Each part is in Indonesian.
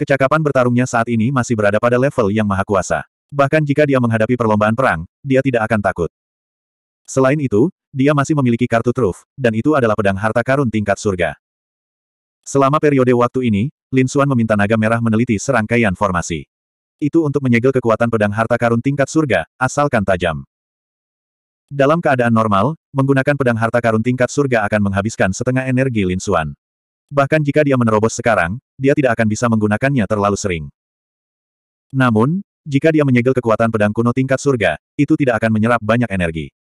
Kecakapan bertarungnya saat ini masih berada pada level yang maha kuasa. Bahkan jika dia menghadapi perlombaan perang, dia tidak akan takut. Selain itu, dia masih memiliki kartu truf, dan itu adalah pedang harta karun tingkat surga. Selama periode waktu ini, Lin Xuan meminta naga merah meneliti serangkaian formasi. Itu untuk menyegel kekuatan pedang harta karun tingkat surga, asalkan tajam. Dalam keadaan normal, menggunakan pedang harta karun tingkat surga akan menghabiskan setengah energi Lin Xuan. Bahkan jika dia menerobos sekarang, dia tidak akan bisa menggunakannya terlalu sering. Namun, jika dia menyegel kekuatan pedang kuno tingkat surga, itu tidak akan menyerap banyak energi.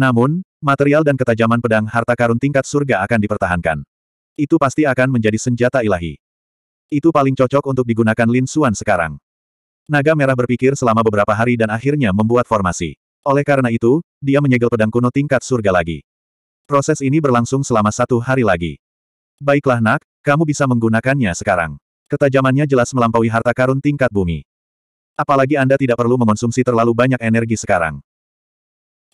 Namun, material dan ketajaman pedang harta karun tingkat surga akan dipertahankan. Itu pasti akan menjadi senjata ilahi. Itu paling cocok untuk digunakan Lin Xuan sekarang. Naga Merah berpikir selama beberapa hari dan akhirnya membuat formasi. Oleh karena itu, dia menyegel pedang kuno tingkat surga lagi. Proses ini berlangsung selama satu hari lagi. Baiklah nak, kamu bisa menggunakannya sekarang. Ketajamannya jelas melampaui harta karun tingkat bumi. Apalagi Anda tidak perlu mengonsumsi terlalu banyak energi sekarang.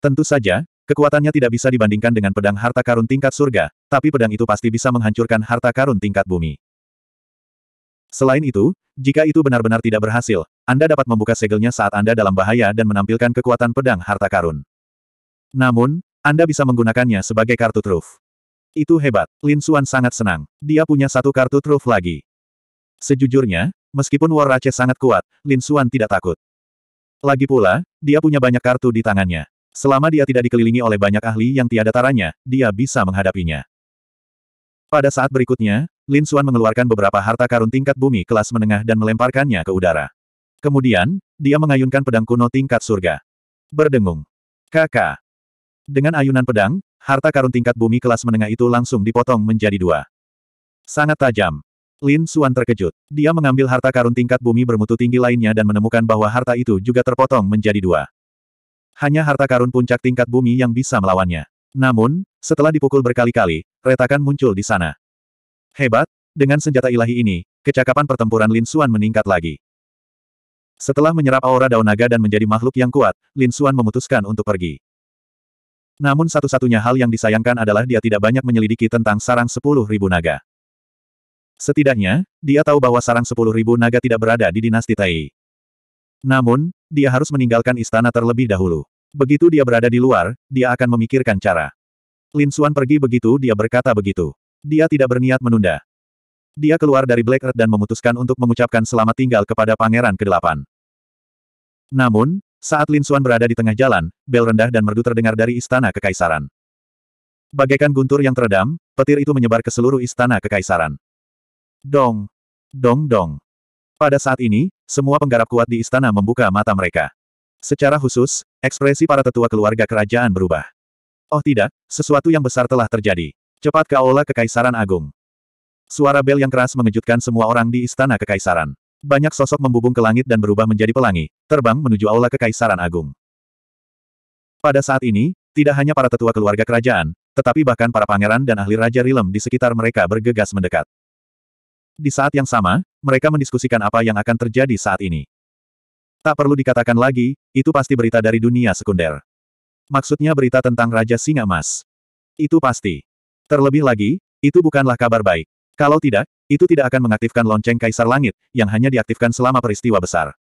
Tentu saja, kekuatannya tidak bisa dibandingkan dengan pedang harta karun tingkat surga, tapi pedang itu pasti bisa menghancurkan harta karun tingkat bumi. Selain itu, jika itu benar-benar tidak berhasil, Anda dapat membuka segelnya saat Anda dalam bahaya dan menampilkan kekuatan pedang harta karun. Namun, Anda bisa menggunakannya sebagai kartu truf. Itu hebat. Lin Xuan sangat senang. Dia punya satu kartu truf lagi. Sejujurnya, meskipun War Rache sangat kuat, Lin Xuan tidak takut. Lagi pula, dia punya banyak kartu di tangannya. Selama dia tidak dikelilingi oleh banyak ahli yang tiada taranya, dia bisa menghadapinya. Pada saat berikutnya, Lin Xuan mengeluarkan beberapa harta karun tingkat bumi kelas menengah dan melemparkannya ke udara. Kemudian, dia mengayunkan pedang kuno tingkat surga. Berdengung. Kakak. Dengan ayunan pedang, harta karun tingkat bumi kelas menengah itu langsung dipotong menjadi dua. Sangat tajam. Lin Suan terkejut. Dia mengambil harta karun tingkat bumi bermutu tinggi lainnya dan menemukan bahwa harta itu juga terpotong menjadi dua. Hanya harta karun puncak tingkat bumi yang bisa melawannya. Namun, setelah dipukul berkali-kali, retakan muncul di sana. Hebat, dengan senjata ilahi ini, kecakapan pertempuran Lin Suan meningkat lagi. Setelah menyerap aura daun naga dan menjadi makhluk yang kuat, Lin Suan memutuskan untuk pergi. Namun satu-satunya hal yang disayangkan adalah dia tidak banyak menyelidiki tentang sarang sepuluh ribu naga. Setidaknya, dia tahu bahwa sarang sepuluh ribu naga tidak berada di dinasti Tai. Namun, dia harus meninggalkan istana terlebih dahulu. Begitu dia berada di luar, dia akan memikirkan cara. Lin Xuan pergi begitu dia berkata begitu. Dia tidak berniat menunda. Dia keluar dari Black Earth dan memutuskan untuk mengucapkan selamat tinggal kepada Pangeran ke-8. Namun, saat Lin Xuan berada di tengah jalan, bel rendah dan merdu terdengar dari istana kekaisaran. Bagaikan guntur yang teredam, petir itu menyebar ke seluruh istana kekaisaran. Dong! Dong dong! Pada saat ini, semua penggarap kuat di istana membuka mata mereka. Secara khusus, ekspresi para tetua keluarga kerajaan berubah. Oh tidak, sesuatu yang besar telah terjadi. Cepat ke aula kekaisaran agung. Suara bel yang keras mengejutkan semua orang di istana kekaisaran. Banyak sosok membubung ke langit dan berubah menjadi pelangi, terbang menuju aula kekaisaran agung. Pada saat ini, tidak hanya para tetua keluarga kerajaan, tetapi bahkan para pangeran dan ahli Raja Rilem di sekitar mereka bergegas mendekat. Di saat yang sama, mereka mendiskusikan apa yang akan terjadi saat ini. Tak perlu dikatakan lagi, itu pasti berita dari dunia sekunder. Maksudnya berita tentang Raja Singa Mas. Itu pasti. Terlebih lagi, itu bukanlah kabar baik. Kalau tidak, itu tidak akan mengaktifkan lonceng Kaisar Langit, yang hanya diaktifkan selama peristiwa besar.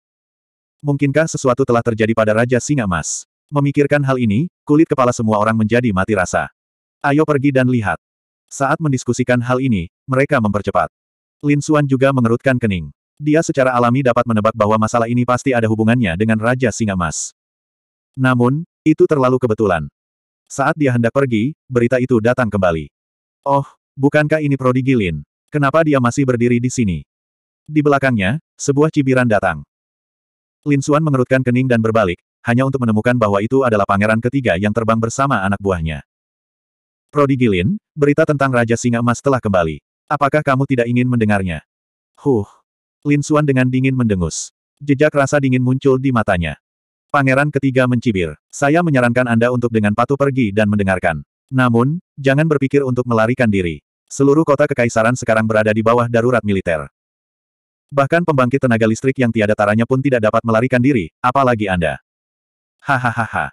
Mungkinkah sesuatu telah terjadi pada Raja Singa Mas? Memikirkan hal ini, kulit kepala semua orang menjadi mati rasa. Ayo pergi dan lihat. Saat mendiskusikan hal ini, mereka mempercepat. Lin Xuan juga mengerutkan kening. Dia secara alami dapat menebak bahwa masalah ini pasti ada hubungannya dengan Raja Singa Mas. Namun, itu terlalu kebetulan. Saat dia hendak pergi, berita itu datang kembali. Oh, bukankah ini prodigi Lin? Kenapa dia masih berdiri di sini? Di belakangnya, sebuah cibiran datang. Lin Xuan mengerutkan kening dan berbalik, hanya untuk menemukan bahwa itu adalah pangeran ketiga yang terbang bersama anak buahnya. Prodigy Lin, berita tentang Raja Singa Emas telah kembali. Apakah kamu tidak ingin mendengarnya? Huh. Lin Xuan dengan dingin mendengus. Jejak rasa dingin muncul di matanya. Pangeran ketiga mencibir. Saya menyarankan Anda untuk dengan patuh pergi dan mendengarkan. Namun, jangan berpikir untuk melarikan diri. Seluruh kota kekaisaran sekarang berada di bawah darurat militer. Bahkan pembangkit tenaga listrik yang tiada taranya pun tidak dapat melarikan diri, apalagi Anda. Hahaha.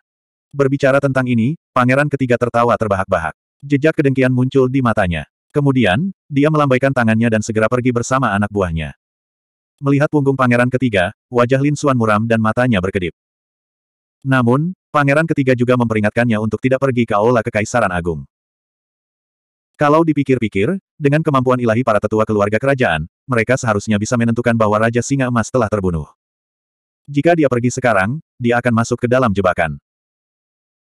Berbicara tentang ini, pangeran ketiga tertawa terbahak-bahak. Jejak kedengkian muncul di matanya. Kemudian, dia melambaikan tangannya dan segera pergi bersama anak buahnya. Melihat punggung pangeran ketiga, wajah Lin Suan muram dan matanya berkedip. Namun, pangeran ketiga juga memperingatkannya untuk tidak pergi ke aula kekaisaran agung. Kalau dipikir-pikir, dengan kemampuan ilahi para tetua keluarga kerajaan, mereka seharusnya bisa menentukan bahwa Raja Singa Emas telah terbunuh. Jika dia pergi sekarang, dia akan masuk ke dalam jebakan.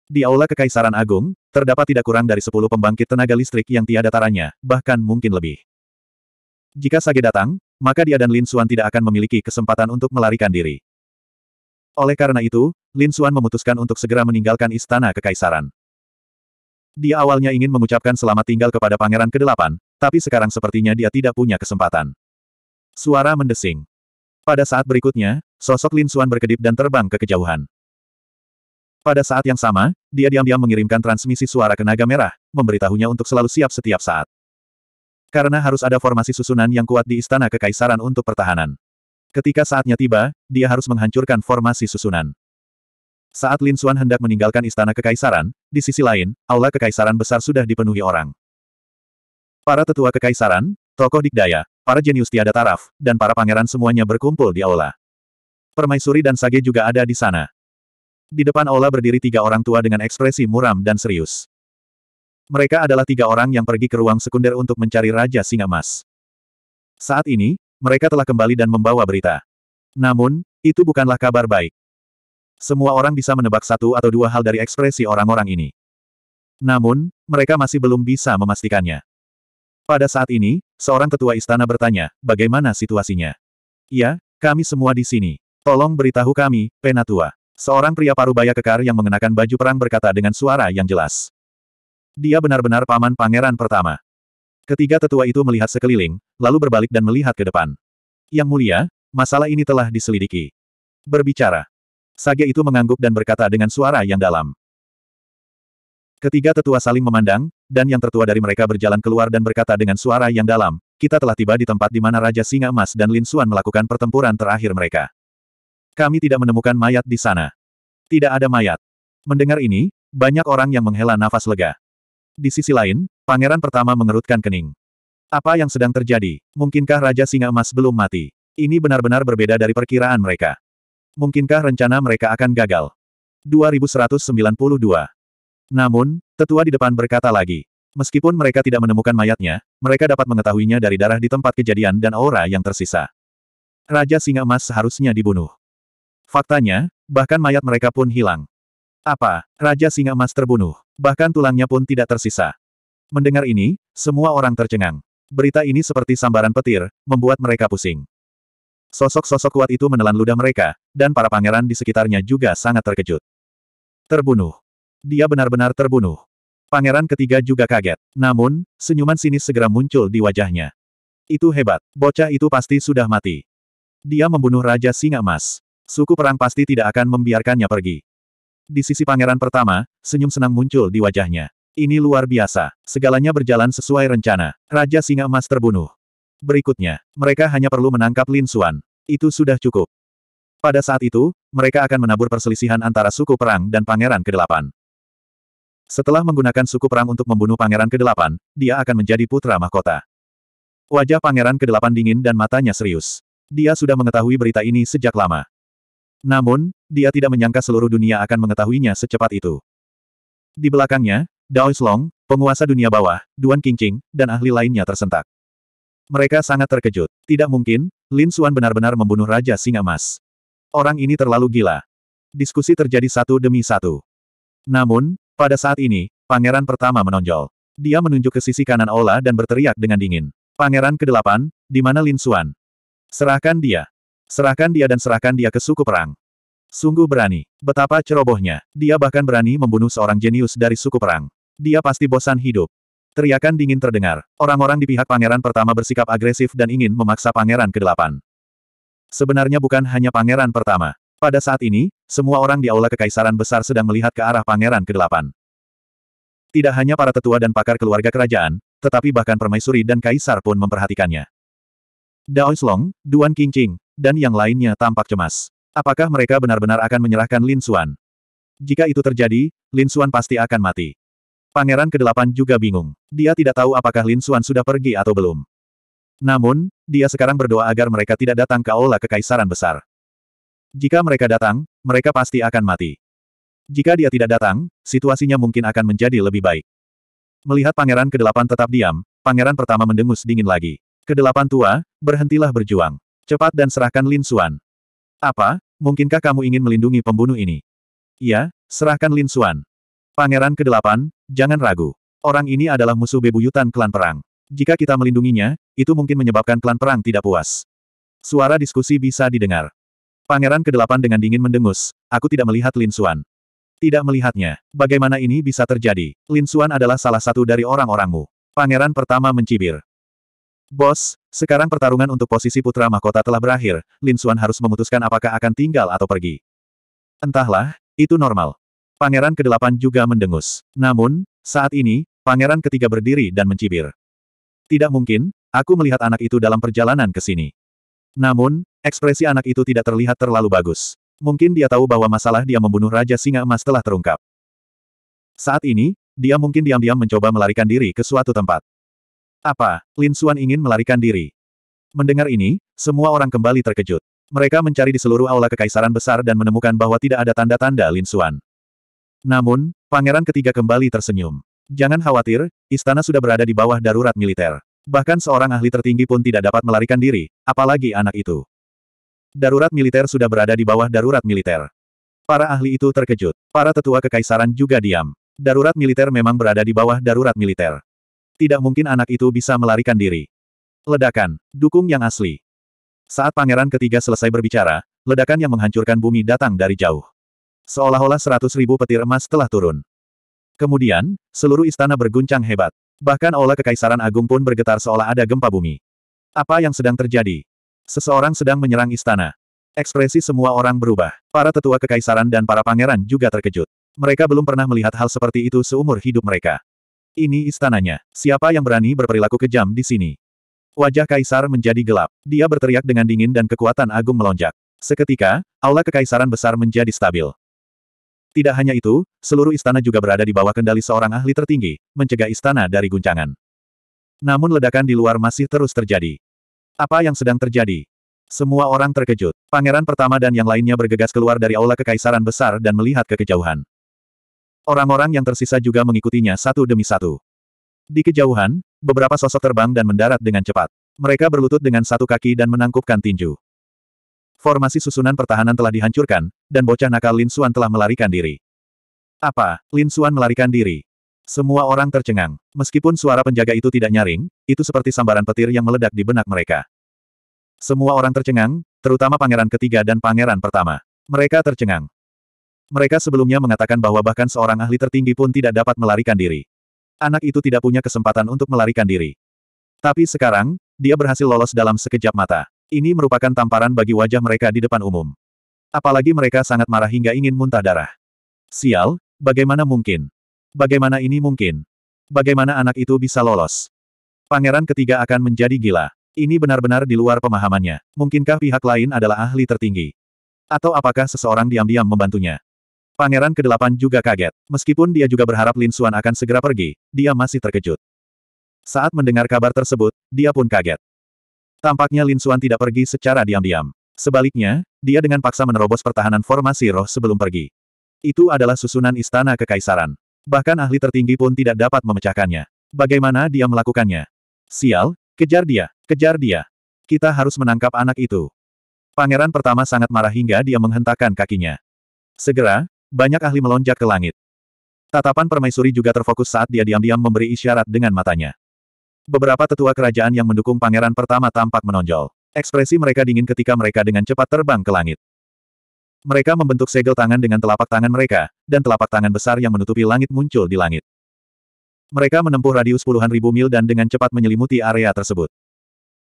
Di Aula Kekaisaran Agung, terdapat tidak kurang dari 10 pembangkit tenaga listrik yang tiada taranya, bahkan mungkin lebih. Jika Sage datang, maka dia dan Lin Suan tidak akan memiliki kesempatan untuk melarikan diri. Oleh karena itu, Lin Suan memutuskan untuk segera meninggalkan istana kekaisaran. Dia awalnya ingin mengucapkan selamat tinggal kepada pangeran kedelapan, tapi sekarang sepertinya dia tidak punya kesempatan. Suara mendesing. Pada saat berikutnya, sosok Lin Xuan berkedip dan terbang ke kejauhan. Pada saat yang sama, dia diam-diam mengirimkan transmisi suara ke naga merah, memberitahunya untuk selalu siap setiap saat. Karena harus ada formasi susunan yang kuat di istana kekaisaran untuk pertahanan. Ketika saatnya tiba, dia harus menghancurkan formasi susunan. Saat Lin Xuan hendak meninggalkan istana kekaisaran, di sisi lain, aula kekaisaran besar sudah dipenuhi orang. Para tetua kekaisaran, tokoh dikdaya, para jenius tiada taraf, dan para pangeran semuanya berkumpul di aula. Permaisuri dan Sage juga ada di sana. Di depan aula berdiri tiga orang tua dengan ekspresi muram dan serius. Mereka adalah tiga orang yang pergi ke ruang sekunder untuk mencari Raja Singa Mas. Saat ini, mereka telah kembali dan membawa berita. Namun, itu bukanlah kabar baik. Semua orang bisa menebak satu atau dua hal dari ekspresi orang-orang ini. Namun, mereka masih belum bisa memastikannya. Pada saat ini, seorang tetua istana bertanya, bagaimana situasinya? "Ya, kami semua di sini. Tolong beritahu kami, Penatua. Seorang pria parubaya kekar yang mengenakan baju perang berkata dengan suara yang jelas. Dia benar-benar paman pangeran pertama. Ketiga tetua itu melihat sekeliling, lalu berbalik dan melihat ke depan. Yang mulia, masalah ini telah diselidiki. Berbicara, Sage itu mengangguk dan berkata dengan suara yang dalam. Ketiga tetua saling memandang, dan yang tertua dari mereka berjalan keluar dan berkata dengan suara yang dalam, kita telah tiba di tempat di mana Raja Singa Emas dan Lin Xuan melakukan pertempuran terakhir mereka. Kami tidak menemukan mayat di sana. Tidak ada mayat. Mendengar ini, banyak orang yang menghela nafas lega. Di sisi lain, pangeran pertama mengerutkan kening. Apa yang sedang terjadi? Mungkinkah Raja Singa Emas belum mati? Ini benar-benar berbeda dari perkiraan mereka. Mungkinkah rencana mereka akan gagal? 2192. Namun, tetua di depan berkata lagi. Meskipun mereka tidak menemukan mayatnya, mereka dapat mengetahuinya dari darah di tempat kejadian dan aura yang tersisa. Raja Singa Emas seharusnya dibunuh. Faktanya, bahkan mayat mereka pun hilang. Apa, Raja Singa Emas terbunuh, bahkan tulangnya pun tidak tersisa. Mendengar ini, semua orang tercengang. Berita ini seperti sambaran petir, membuat mereka pusing. Sosok-sosok kuat itu menelan ludah mereka, dan para pangeran di sekitarnya juga sangat terkejut. Terbunuh. Dia benar-benar terbunuh. Pangeran ketiga juga kaget. Namun, senyuman sinis segera muncul di wajahnya. Itu hebat. Bocah itu pasti sudah mati. Dia membunuh Raja Singa Emas. Suku perang pasti tidak akan membiarkannya pergi. Di sisi pangeran pertama, senyum senang muncul di wajahnya. Ini luar biasa. Segalanya berjalan sesuai rencana. Raja Singa Emas terbunuh. Berikutnya, mereka hanya perlu menangkap Lin Xuan. Itu sudah cukup. Pada saat itu, mereka akan menabur perselisihan antara suku perang dan pangeran ke-8. Setelah menggunakan suku perang untuk membunuh pangeran ke-8, dia akan menjadi putra mahkota. Wajah pangeran ke-8 dingin dan matanya serius. Dia sudah mengetahui berita ini sejak lama. Namun, dia tidak menyangka seluruh dunia akan mengetahuinya secepat itu. Di belakangnya, Dao Long, penguasa dunia bawah, Duan Qingqing, dan ahli lainnya tersentak. Mereka sangat terkejut. Tidak mungkin, Lin Xuan benar-benar membunuh Raja Singa Mas. Orang ini terlalu gila. Diskusi terjadi satu demi satu. Namun, pada saat ini, pangeran pertama menonjol. Dia menunjuk ke sisi kanan Ola dan berteriak dengan dingin. Pangeran ke-8, di mana Lin Xuan? Serahkan dia. Serahkan dia dan serahkan dia ke suku perang. Sungguh berani. Betapa cerobohnya. Dia bahkan berani membunuh seorang jenius dari suku perang. Dia pasti bosan hidup. Teriakan dingin terdengar. Orang-orang di pihak pangeran pertama bersikap agresif dan ingin memaksa pangeran ke-8. Sebenarnya bukan hanya pangeran pertama. Pada saat ini, semua orang di aula kekaisaran besar sedang melihat ke arah pangeran ke-8. Tidak hanya para tetua dan pakar keluarga kerajaan, tetapi bahkan permaisuri dan kaisar pun memperhatikannya. Daoislong, Duan Qingqing, dan yang lainnya tampak cemas. Apakah mereka benar-benar akan menyerahkan Lin Xuan? Jika itu terjadi, Lin Xuan pasti akan mati. Pangeran ke-8 juga bingung. Dia tidak tahu apakah Lin Xuan sudah pergi atau belum. Namun, dia sekarang berdoa agar mereka tidak datang ke aula kekaisaran besar. Jika mereka datang, mereka pasti akan mati. Jika dia tidak datang, situasinya mungkin akan menjadi lebih baik. Melihat pangeran ke-8 tetap diam, pangeran pertama mendengus dingin lagi. Kedelapan tua, berhentilah berjuang. Cepat dan serahkan Lin Xuan. Apa, mungkinkah kamu ingin melindungi pembunuh ini? Iya, serahkan Lin Xuan. Pangeran ke-8, jangan ragu. Orang ini adalah musuh bebuyutan klan perang. Jika kita melindunginya, itu mungkin menyebabkan klan perang tidak puas. Suara diskusi bisa didengar. Pangeran ke-8 dengan dingin mendengus, aku tidak melihat Lin Xuan. Tidak melihatnya. Bagaimana ini bisa terjadi? Lin Xuan adalah salah satu dari orang-orangmu. Pangeran pertama mencibir. Bos, sekarang pertarungan untuk posisi putra mahkota telah berakhir, Lin Xuan harus memutuskan apakah akan tinggal atau pergi. Entahlah, itu normal. Pangeran ke-8 juga mendengus. Namun, saat ini, pangeran ketiga berdiri dan mencibir. Tidak mungkin, aku melihat anak itu dalam perjalanan ke sini. Namun, ekspresi anak itu tidak terlihat terlalu bagus. Mungkin dia tahu bahwa masalah dia membunuh Raja Singa Emas telah terungkap. Saat ini, dia mungkin diam-diam mencoba melarikan diri ke suatu tempat. Apa, Lin Xuan ingin melarikan diri? Mendengar ini, semua orang kembali terkejut. Mereka mencari di seluruh aula kekaisaran besar dan menemukan bahwa tidak ada tanda-tanda Lin Xuan. Namun, pangeran ketiga kembali tersenyum. Jangan khawatir, istana sudah berada di bawah darurat militer. Bahkan seorang ahli tertinggi pun tidak dapat melarikan diri, apalagi anak itu. Darurat militer sudah berada di bawah darurat militer. Para ahli itu terkejut. Para tetua kekaisaran juga diam. Darurat militer memang berada di bawah darurat militer. Tidak mungkin anak itu bisa melarikan diri. Ledakan, dukung yang asli. Saat pangeran ketiga selesai berbicara, ledakan yang menghancurkan bumi datang dari jauh. Seolah-olah seratus ribu petir emas telah turun. Kemudian, seluruh istana berguncang hebat. Bahkan aula kekaisaran agung pun bergetar seolah ada gempa bumi. Apa yang sedang terjadi? Seseorang sedang menyerang istana. Ekspresi semua orang berubah. Para tetua kekaisaran dan para pangeran juga terkejut. Mereka belum pernah melihat hal seperti itu seumur hidup mereka. Ini istananya. Siapa yang berani berperilaku kejam di sini? Wajah kaisar menjadi gelap. Dia berteriak dengan dingin dan kekuatan agung melonjak. Seketika, aula kekaisaran besar menjadi stabil. Tidak hanya itu, seluruh istana juga berada di bawah kendali seorang ahli tertinggi, mencegah istana dari guncangan. Namun ledakan di luar masih terus terjadi. Apa yang sedang terjadi? Semua orang terkejut. Pangeran pertama dan yang lainnya bergegas keluar dari aula kekaisaran besar dan melihat ke kejauhan. Orang-orang yang tersisa juga mengikutinya satu demi satu. Di kejauhan, beberapa sosok terbang dan mendarat dengan cepat. Mereka berlutut dengan satu kaki dan menangkupkan tinju. Formasi susunan pertahanan telah dihancurkan, dan bocah nakal Lin Xuan telah melarikan diri. Apa? Lin Xuan melarikan diri? Semua orang tercengang. Meskipun suara penjaga itu tidak nyaring, itu seperti sambaran petir yang meledak di benak mereka. Semua orang tercengang, terutama pangeran ketiga dan pangeran pertama. Mereka tercengang. Mereka sebelumnya mengatakan bahwa bahkan seorang ahli tertinggi pun tidak dapat melarikan diri. Anak itu tidak punya kesempatan untuk melarikan diri. Tapi sekarang, dia berhasil lolos dalam sekejap mata. Ini merupakan tamparan bagi wajah mereka di depan umum. Apalagi mereka sangat marah hingga ingin muntah darah. Sial, bagaimana mungkin? Bagaimana ini mungkin? Bagaimana anak itu bisa lolos? Pangeran ketiga akan menjadi gila. Ini benar-benar di luar pemahamannya. Mungkinkah pihak lain adalah ahli tertinggi? Atau apakah seseorang diam-diam membantunya? Pangeran ke-8 juga kaget. Meskipun dia juga berharap Lin Xuan akan segera pergi, dia masih terkejut. Saat mendengar kabar tersebut, dia pun kaget. Tampaknya Lin Suan tidak pergi secara diam-diam. Sebaliknya, dia dengan paksa menerobos pertahanan formasi roh sebelum pergi. Itu adalah susunan istana kekaisaran. Bahkan ahli tertinggi pun tidak dapat memecahkannya. Bagaimana dia melakukannya? Sial, kejar dia, kejar dia. Kita harus menangkap anak itu. Pangeran pertama sangat marah hingga dia menghentakkan kakinya. Segera, banyak ahli melonjak ke langit. Tatapan permaisuri juga terfokus saat dia diam-diam memberi isyarat dengan matanya. Beberapa tetua kerajaan yang mendukung pangeran pertama tampak menonjol. Ekspresi mereka dingin ketika mereka dengan cepat terbang ke langit. Mereka membentuk segel tangan dengan telapak tangan mereka, dan telapak tangan besar yang menutupi langit muncul di langit. Mereka menempuh radius puluhan ribu mil dan dengan cepat menyelimuti area tersebut.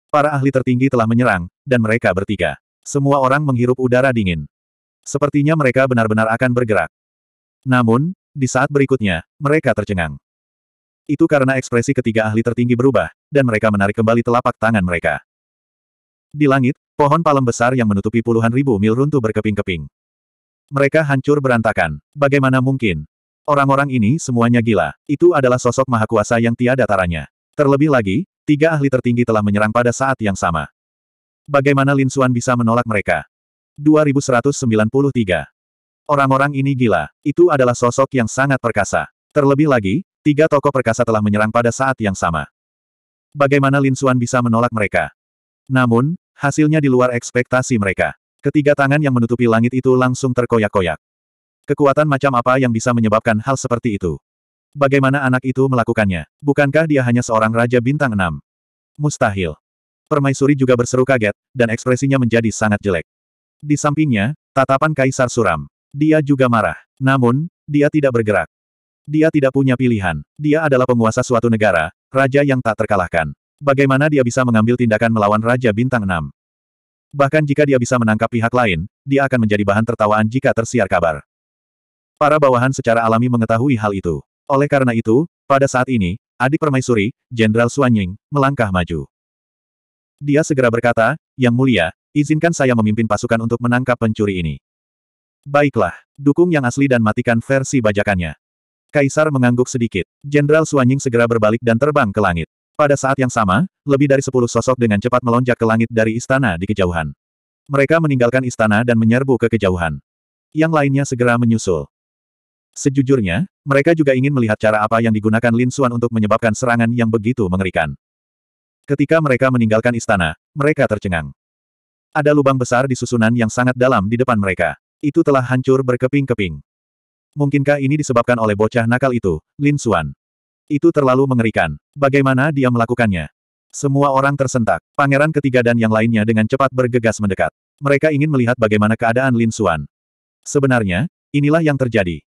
Para ahli tertinggi telah menyerang, dan mereka bertiga. Semua orang menghirup udara dingin. Sepertinya mereka benar-benar akan bergerak. Namun, di saat berikutnya, mereka tercengang. Itu karena ekspresi ketiga ahli tertinggi berubah, dan mereka menarik kembali telapak tangan mereka. Di langit, pohon palem besar yang menutupi puluhan ribu mil runtuh berkeping-keping. Mereka hancur berantakan. Bagaimana mungkin? Orang-orang ini semuanya gila. Itu adalah sosok maha kuasa yang tiada taranya. Terlebih lagi, tiga ahli tertinggi telah menyerang pada saat yang sama. Bagaimana Lin Xuan bisa menolak mereka? 2193. Orang-orang ini gila. Itu adalah sosok yang sangat perkasa. Terlebih lagi, Tiga tokoh perkasa telah menyerang pada saat yang sama. Bagaimana Lin Xuan bisa menolak mereka? Namun, hasilnya di luar ekspektasi mereka. Ketiga tangan yang menutupi langit itu langsung terkoyak-koyak. Kekuatan macam apa yang bisa menyebabkan hal seperti itu? Bagaimana anak itu melakukannya? Bukankah dia hanya seorang Raja Bintang Enam? Mustahil. Permaisuri juga berseru kaget, dan ekspresinya menjadi sangat jelek. Di sampingnya, tatapan Kaisar suram. Dia juga marah. Namun, dia tidak bergerak. Dia tidak punya pilihan. Dia adalah penguasa suatu negara, raja yang tak terkalahkan. Bagaimana dia bisa mengambil tindakan melawan Raja Bintang 6? Bahkan jika dia bisa menangkap pihak lain, dia akan menjadi bahan tertawaan jika tersiar kabar. Para bawahan secara alami mengetahui hal itu. Oleh karena itu, pada saat ini, adik permaisuri, Jenderal Suanying, melangkah maju. Dia segera berkata, Yang Mulia, izinkan saya memimpin pasukan untuk menangkap pencuri ini. Baiklah, dukung yang asli dan matikan versi bajakannya. Kaisar mengangguk sedikit. Jenderal Suanying segera berbalik dan terbang ke langit. Pada saat yang sama, lebih dari sepuluh sosok dengan cepat melonjak ke langit dari istana di kejauhan. Mereka meninggalkan istana dan menyerbu ke kejauhan. Yang lainnya segera menyusul. Sejujurnya, mereka juga ingin melihat cara apa yang digunakan Lin Xuan untuk menyebabkan serangan yang begitu mengerikan. Ketika mereka meninggalkan istana, mereka tercengang. Ada lubang besar di susunan yang sangat dalam di depan mereka. Itu telah hancur berkeping-keping. Mungkinkah ini disebabkan oleh bocah nakal itu, Lin Xuan? Itu terlalu mengerikan. Bagaimana dia melakukannya? Semua orang tersentak. Pangeran ketiga dan yang lainnya dengan cepat bergegas mendekat. Mereka ingin melihat bagaimana keadaan Lin Xuan. Sebenarnya, inilah yang terjadi.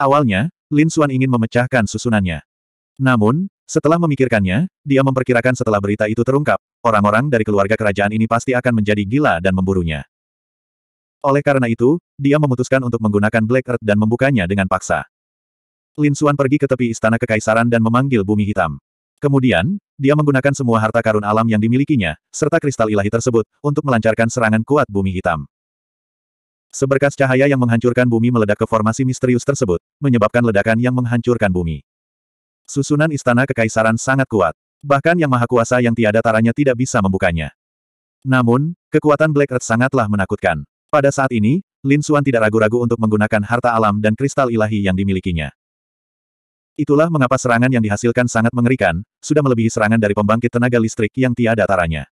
Awalnya, Lin Xuan ingin memecahkan susunannya. Namun, setelah memikirkannya, dia memperkirakan setelah berita itu terungkap, orang-orang dari keluarga kerajaan ini pasti akan menjadi gila dan memburunya. Oleh karena itu, dia memutuskan untuk menggunakan Black Earth dan membukanya dengan paksa. Lin Xuan pergi ke tepi istana kekaisaran dan memanggil bumi hitam. Kemudian, dia menggunakan semua harta karun alam yang dimilikinya, serta kristal ilahi tersebut, untuk melancarkan serangan kuat bumi hitam. Seberkas cahaya yang menghancurkan bumi meledak ke formasi misterius tersebut, menyebabkan ledakan yang menghancurkan bumi. Susunan istana kekaisaran sangat kuat. Bahkan yang maha kuasa yang tiada taranya tidak bisa membukanya. Namun, kekuatan Black Earth sangatlah menakutkan. Pada saat ini, Lin Suan tidak ragu-ragu untuk menggunakan harta alam dan kristal ilahi yang dimilikinya. Itulah mengapa serangan yang dihasilkan sangat mengerikan, sudah melebihi serangan dari pembangkit tenaga listrik yang tiada taranya.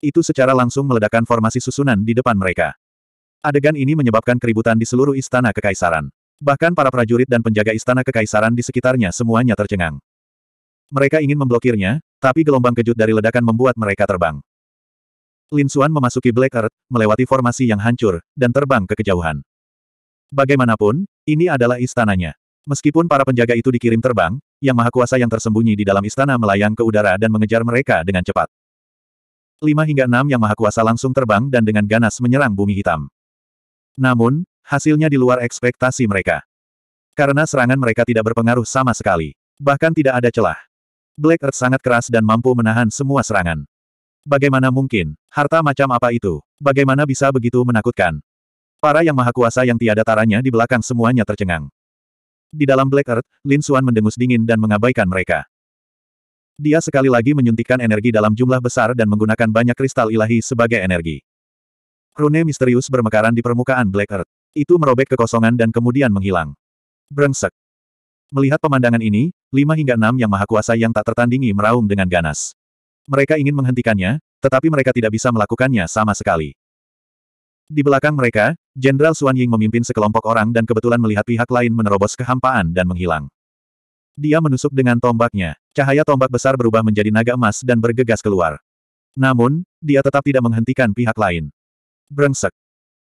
Itu secara langsung meledakkan formasi susunan di depan mereka. Adegan ini menyebabkan keributan di seluruh istana kekaisaran. Bahkan para prajurit dan penjaga istana kekaisaran di sekitarnya semuanya tercengang. Mereka ingin memblokirnya, tapi gelombang kejut dari ledakan membuat mereka terbang. Lin Xuan memasuki Black Earth, melewati formasi yang hancur, dan terbang ke kejauhan. Bagaimanapun, ini adalah istananya. Meskipun para penjaga itu dikirim terbang, yang maha kuasa yang tersembunyi di dalam istana melayang ke udara dan mengejar mereka dengan cepat. Lima hingga enam yang maha kuasa langsung terbang dan dengan ganas menyerang bumi hitam. Namun, hasilnya di luar ekspektasi mereka. Karena serangan mereka tidak berpengaruh sama sekali. Bahkan tidak ada celah. Black Earth sangat keras dan mampu menahan semua serangan. Bagaimana mungkin? Harta macam apa itu? Bagaimana bisa begitu menakutkan? Para yang maha kuasa yang tiada taranya di belakang semuanya tercengang. Di dalam Black Earth, Lin Xuan mendengus dingin dan mengabaikan mereka. Dia sekali lagi menyuntikkan energi dalam jumlah besar dan menggunakan banyak kristal ilahi sebagai energi. Rune misterius bermekaran di permukaan Black Earth. Itu merobek kekosongan dan kemudian menghilang. Brengsek. Melihat pemandangan ini, lima hingga enam yang maha kuasa yang tak tertandingi meraung dengan ganas. Mereka ingin menghentikannya, tetapi mereka tidak bisa melakukannya sama sekali. Di belakang mereka, Jenderal Suan Ying memimpin sekelompok orang dan kebetulan melihat pihak lain menerobos kehampaan dan menghilang. Dia menusuk dengan tombaknya. Cahaya tombak besar berubah menjadi naga emas dan bergegas keluar. Namun, dia tetap tidak menghentikan pihak lain. Brengsek.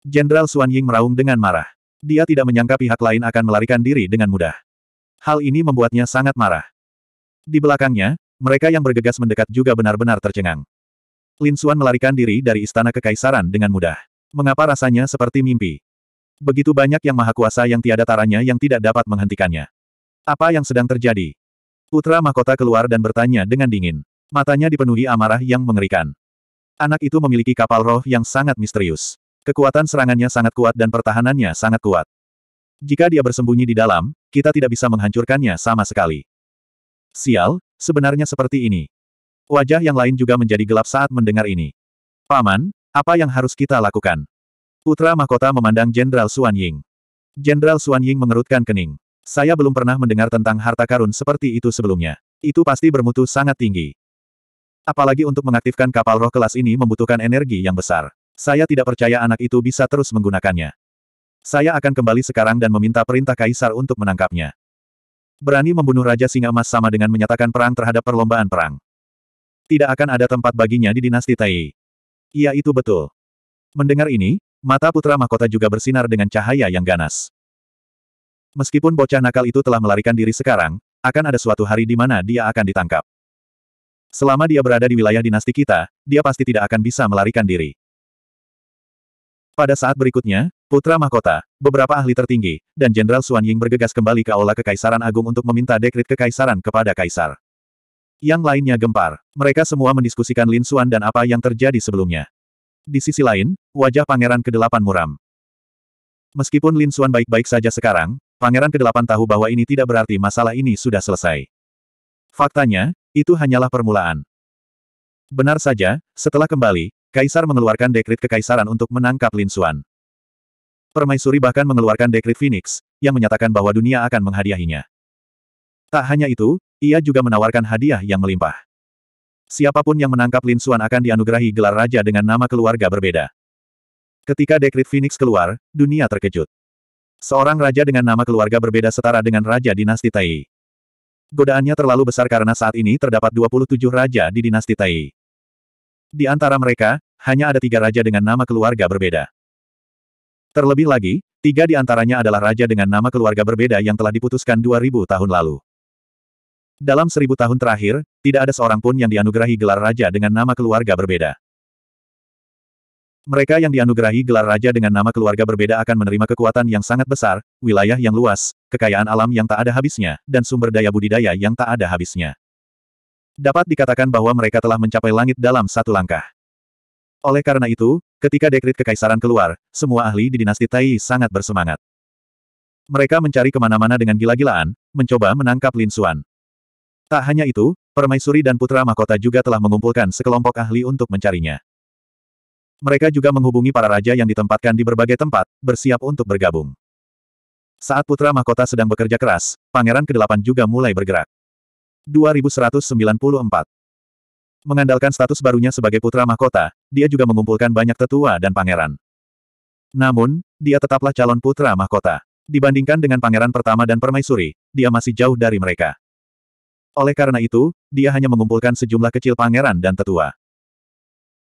Jenderal Suan Ying meraung dengan marah. Dia tidak menyangka pihak lain akan melarikan diri dengan mudah. Hal ini membuatnya sangat marah. Di belakangnya, mereka yang bergegas mendekat juga benar-benar tercengang. Lin Xuan melarikan diri dari istana kekaisaran dengan mudah. Mengapa rasanya seperti mimpi? Begitu banyak yang maha kuasa yang tiada taranya yang tidak dapat menghentikannya. Apa yang sedang terjadi? Putra mahkota keluar dan bertanya dengan dingin. Matanya dipenuhi amarah yang mengerikan. Anak itu memiliki kapal roh yang sangat misterius. Kekuatan serangannya sangat kuat dan pertahanannya sangat kuat. Jika dia bersembunyi di dalam, kita tidak bisa menghancurkannya sama sekali. Sial, Sebenarnya seperti ini. Wajah yang lain juga menjadi gelap saat mendengar ini. Paman, apa yang harus kita lakukan? Putra Mahkota memandang Jenderal Suan Ying. Jenderal Suan Ying mengerutkan kening. Saya belum pernah mendengar tentang harta karun seperti itu sebelumnya. Itu pasti bermutu sangat tinggi. Apalagi untuk mengaktifkan kapal roh kelas ini membutuhkan energi yang besar. Saya tidak percaya anak itu bisa terus menggunakannya. Saya akan kembali sekarang dan meminta perintah kaisar untuk menangkapnya. Berani membunuh Raja Singa Emas sama dengan menyatakan perang terhadap perlombaan perang. Tidak akan ada tempat baginya di dinasti Tai. Iya itu betul. Mendengar ini, mata putra mahkota juga bersinar dengan cahaya yang ganas. Meskipun bocah nakal itu telah melarikan diri sekarang, akan ada suatu hari di mana dia akan ditangkap. Selama dia berada di wilayah dinasti kita, dia pasti tidak akan bisa melarikan diri. Pada saat berikutnya, Putra Mahkota, beberapa ahli tertinggi, dan Jenderal Suan Ying bergegas kembali ke Aula Kekaisaran Agung untuk meminta dekrit kekaisaran kepada Kaisar. Yang lainnya gempar. Mereka semua mendiskusikan Lin Suan dan apa yang terjadi sebelumnya. Di sisi lain, wajah Pangeran Kedelapan muram. Meskipun Lin Suan baik-baik saja sekarang, Pangeran Kedelapan tahu bahwa ini tidak berarti masalah ini sudah selesai. Faktanya, itu hanyalah permulaan. Benar saja, setelah kembali, Kaisar mengeluarkan dekrit kekaisaran untuk menangkap Lin Suan. Permaisuri bahkan mengeluarkan dekrit Phoenix, yang menyatakan bahwa dunia akan menghadiahinya. Tak hanya itu, ia juga menawarkan hadiah yang melimpah. Siapapun yang menangkap Lin Xuan akan dianugerahi gelar raja dengan nama keluarga berbeda. Ketika dekrit Phoenix keluar, dunia terkejut. Seorang raja dengan nama keluarga berbeda setara dengan raja dinasti Tai. Godaannya terlalu besar karena saat ini terdapat 27 raja di dinasti Tai. Di antara mereka, hanya ada tiga raja dengan nama keluarga berbeda. Terlebih lagi, tiga di antaranya adalah raja dengan nama keluarga berbeda yang telah diputuskan 2000 tahun lalu. Dalam seribu tahun terakhir, tidak ada seorang pun yang dianugerahi gelar raja dengan nama keluarga berbeda. Mereka yang dianugerahi gelar raja dengan nama keluarga berbeda akan menerima kekuatan yang sangat besar, wilayah yang luas, kekayaan alam yang tak ada habisnya, dan sumber daya budidaya yang tak ada habisnya. Dapat dikatakan bahwa mereka telah mencapai langit dalam satu langkah. Oleh karena itu, ketika dekrit kekaisaran keluar, semua ahli di dinasti Tai sangat bersemangat. Mereka mencari kemana-mana dengan gila-gilaan, mencoba menangkap Lin Xuan. Tak hanya itu, permaisuri dan putra mahkota juga telah mengumpulkan sekelompok ahli untuk mencarinya. Mereka juga menghubungi para raja yang ditempatkan di berbagai tempat, bersiap untuk bergabung. Saat putra mahkota sedang bekerja keras, pangeran kedelapan juga mulai bergerak. 2194 Mengandalkan status barunya sebagai putra mahkota, dia juga mengumpulkan banyak tetua dan pangeran. Namun, dia tetaplah calon putra mahkota. Dibandingkan dengan pangeran pertama dan permaisuri, dia masih jauh dari mereka. Oleh karena itu, dia hanya mengumpulkan sejumlah kecil pangeran dan tetua.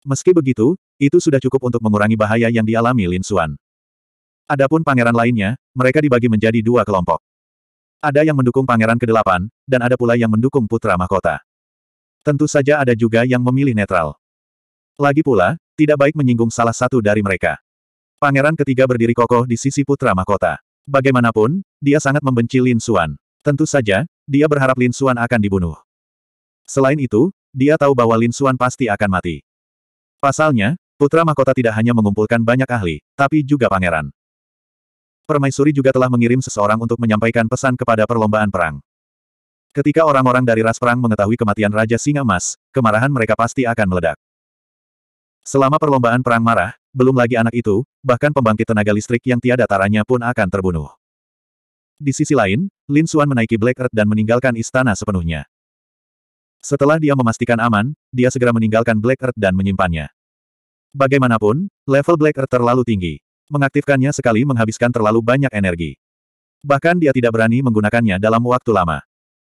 Meski begitu, itu sudah cukup untuk mengurangi bahaya yang dialami Lin Xuan. Adapun pangeran lainnya, mereka dibagi menjadi dua kelompok. Ada yang mendukung pangeran ke-8, dan ada pula yang mendukung putra mahkota. Tentu saja ada juga yang memilih netral. Lagi pula, tidak baik menyinggung salah satu dari mereka. Pangeran ketiga berdiri kokoh di sisi putra mahkota. Bagaimanapun, dia sangat membenci Lin Xuan. Tentu saja, dia berharap Lin Xuan akan dibunuh. Selain itu, dia tahu bahwa Lin Xuan pasti akan mati. Pasalnya, putra mahkota tidak hanya mengumpulkan banyak ahli, tapi juga pangeran. Permaisuri juga telah mengirim seseorang untuk menyampaikan pesan kepada perlombaan perang. Ketika orang-orang dari ras perang mengetahui kematian Raja Singa Mas, kemarahan mereka pasti akan meledak. Selama perlombaan perang marah, belum lagi anak itu, bahkan pembangkit tenaga listrik yang tiada taranya pun akan terbunuh. Di sisi lain, Lin Suan menaiki Black Earth dan meninggalkan istana sepenuhnya. Setelah dia memastikan aman, dia segera meninggalkan Black Earth dan menyimpannya. Bagaimanapun, level Black Earth terlalu tinggi. Mengaktifkannya sekali menghabiskan terlalu banyak energi. Bahkan dia tidak berani menggunakannya dalam waktu lama.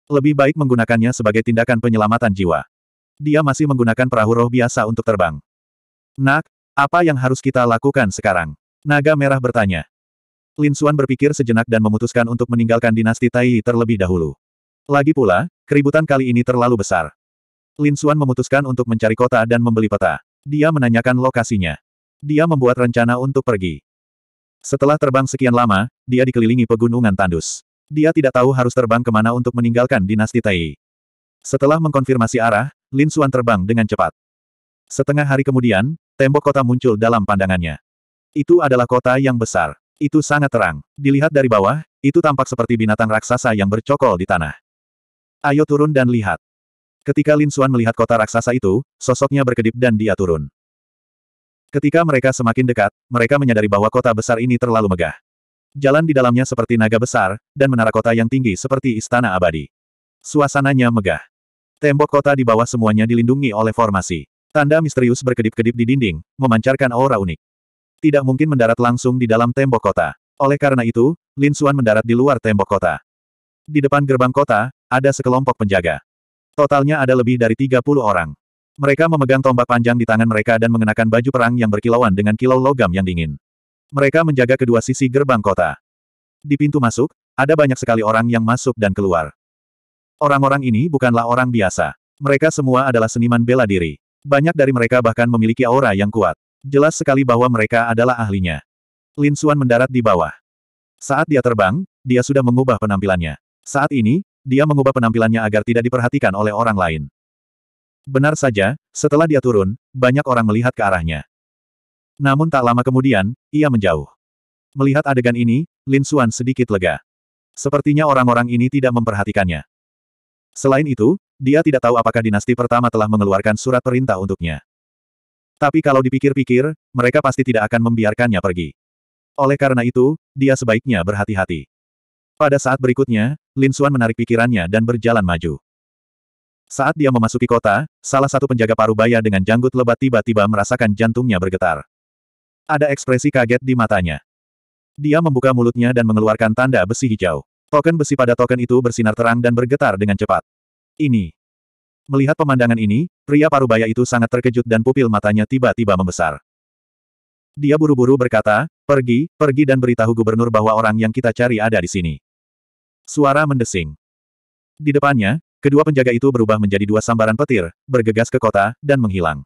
Lebih baik menggunakannya sebagai tindakan penyelamatan jiwa. Dia masih menggunakan perahu roh biasa untuk terbang. Nak, apa yang harus kita lakukan sekarang? Naga Merah bertanya. Lin Xuan berpikir sejenak dan memutuskan untuk meninggalkan dinasti Tai terlebih dahulu. Lagi pula, keributan kali ini terlalu besar. Lin Xuan memutuskan untuk mencari kota dan membeli peta. Dia menanyakan lokasinya. Dia membuat rencana untuk pergi. Setelah terbang sekian lama, dia dikelilingi pegunungan tandus. Dia tidak tahu harus terbang kemana untuk meninggalkan dinasti Tai. Setelah mengkonfirmasi arah, Lin Xuan terbang dengan cepat. Setengah hari kemudian, tembok kota muncul dalam pandangannya. Itu adalah kota yang besar. Itu sangat terang. Dilihat dari bawah, itu tampak seperti binatang raksasa yang bercokol di tanah. Ayo turun dan lihat. Ketika Lin Xuan melihat kota raksasa itu, sosoknya berkedip dan dia turun. Ketika mereka semakin dekat, mereka menyadari bahwa kota besar ini terlalu megah. Jalan di dalamnya seperti naga besar, dan menara kota yang tinggi seperti istana abadi. Suasananya megah. Tembok kota di bawah semuanya dilindungi oleh formasi. Tanda misterius berkedip-kedip di dinding, memancarkan aura unik. Tidak mungkin mendarat langsung di dalam tembok kota. Oleh karena itu, Lin Xuan mendarat di luar tembok kota. Di depan gerbang kota, ada sekelompok penjaga. Totalnya ada lebih dari 30 orang. Mereka memegang tombak panjang di tangan mereka dan mengenakan baju perang yang berkilauan dengan kilau logam yang dingin. Mereka menjaga kedua sisi gerbang kota. Di pintu masuk, ada banyak sekali orang yang masuk dan keluar. Orang-orang ini bukanlah orang biasa. Mereka semua adalah seniman bela diri. Banyak dari mereka bahkan memiliki aura yang kuat. Jelas sekali bahwa mereka adalah ahlinya. Lin Xuan mendarat di bawah. Saat dia terbang, dia sudah mengubah penampilannya. Saat ini, dia mengubah penampilannya agar tidak diperhatikan oleh orang lain. Benar saja, setelah dia turun, banyak orang melihat ke arahnya. Namun tak lama kemudian, ia menjauh. Melihat adegan ini, Lin Xuan sedikit lega. Sepertinya orang-orang ini tidak memperhatikannya. Selain itu, dia tidak tahu apakah dinasti pertama telah mengeluarkan surat perintah untuknya. Tapi kalau dipikir-pikir, mereka pasti tidak akan membiarkannya pergi. Oleh karena itu, dia sebaiknya berhati-hati. Pada saat berikutnya, Lin Xuan menarik pikirannya dan berjalan maju. Saat dia memasuki kota, salah satu penjaga parubaya dengan janggut lebat tiba-tiba merasakan jantungnya bergetar. Ada ekspresi kaget di matanya. Dia membuka mulutnya dan mengeluarkan tanda besi hijau. Token besi pada token itu bersinar terang dan bergetar dengan cepat. Ini. Melihat pemandangan ini, pria parubaya itu sangat terkejut dan pupil matanya tiba-tiba membesar. Dia buru-buru berkata, pergi, pergi dan beritahu gubernur bahwa orang yang kita cari ada di sini. Suara mendesing. Di depannya, kedua penjaga itu berubah menjadi dua sambaran petir, bergegas ke kota, dan menghilang.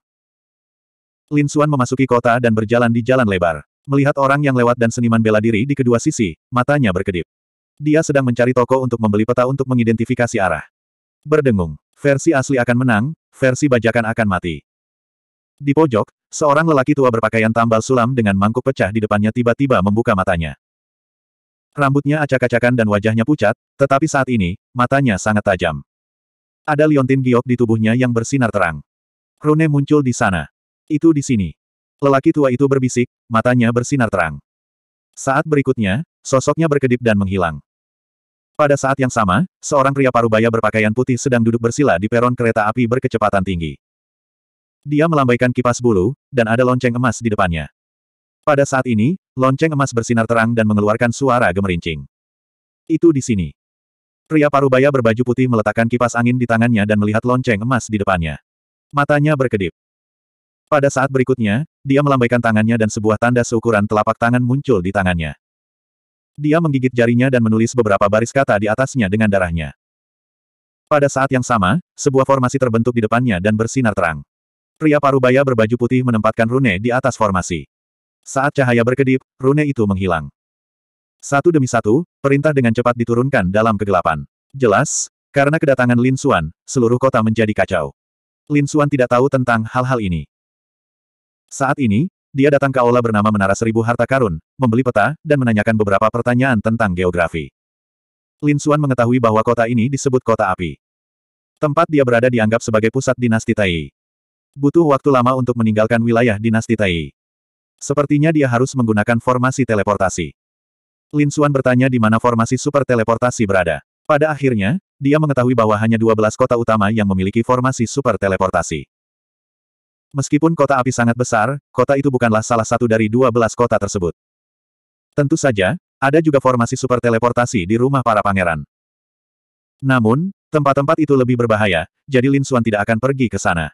Lin Xuan memasuki kota dan berjalan di jalan lebar. Melihat orang yang lewat dan seniman bela diri di kedua sisi, matanya berkedip. Dia sedang mencari toko untuk membeli peta untuk mengidentifikasi arah. Berdengung, versi asli akan menang, versi bajakan akan mati. Di pojok, seorang lelaki tua berpakaian tambal sulam dengan mangkuk pecah di depannya tiba-tiba membuka matanya. Rambutnya acak-acakan dan wajahnya pucat, tetapi saat ini, matanya sangat tajam. Ada liontin giok di tubuhnya yang bersinar terang. Rune muncul di sana. Itu di sini. Lelaki tua itu berbisik, matanya bersinar terang. Saat berikutnya, sosoknya berkedip dan menghilang. Pada saat yang sama, seorang pria parubaya berpakaian putih sedang duduk bersila di peron kereta api berkecepatan tinggi. Dia melambaikan kipas bulu, dan ada lonceng emas di depannya. Pada saat ini, lonceng emas bersinar terang dan mengeluarkan suara gemerincing. Itu di sini. Pria parubaya berbaju putih meletakkan kipas angin di tangannya dan melihat lonceng emas di depannya. Matanya berkedip. Pada saat berikutnya, dia melambaikan tangannya dan sebuah tanda seukuran telapak tangan muncul di tangannya. Dia menggigit jarinya dan menulis beberapa baris kata di atasnya dengan darahnya. Pada saat yang sama, sebuah formasi terbentuk di depannya dan bersinar terang. Pria parubaya berbaju putih menempatkan rune di atas formasi. Saat cahaya berkedip, rune itu menghilang. Satu demi satu, perintah dengan cepat diturunkan dalam kegelapan. Jelas, karena kedatangan Lin Suan, seluruh kota menjadi kacau. Lin Suan tidak tahu tentang hal-hal ini. Saat ini, dia datang ke aula bernama Menara Seribu Harta Karun, membeli peta, dan menanyakan beberapa pertanyaan tentang geografi. Lin Xuan mengetahui bahwa kota ini disebut kota api. Tempat dia berada dianggap sebagai pusat dinasti Tai. Butuh waktu lama untuk meninggalkan wilayah dinasti Tai. Sepertinya dia harus menggunakan formasi teleportasi. Lin Xuan bertanya di mana formasi super teleportasi berada. Pada akhirnya, dia mengetahui bahwa hanya 12 kota utama yang memiliki formasi super teleportasi. Meskipun kota api sangat besar, kota itu bukanlah salah satu dari dua belas kota tersebut. Tentu saja, ada juga formasi super teleportasi di rumah para pangeran. Namun, tempat-tempat itu lebih berbahaya, jadi Lin Xuan tidak akan pergi ke sana.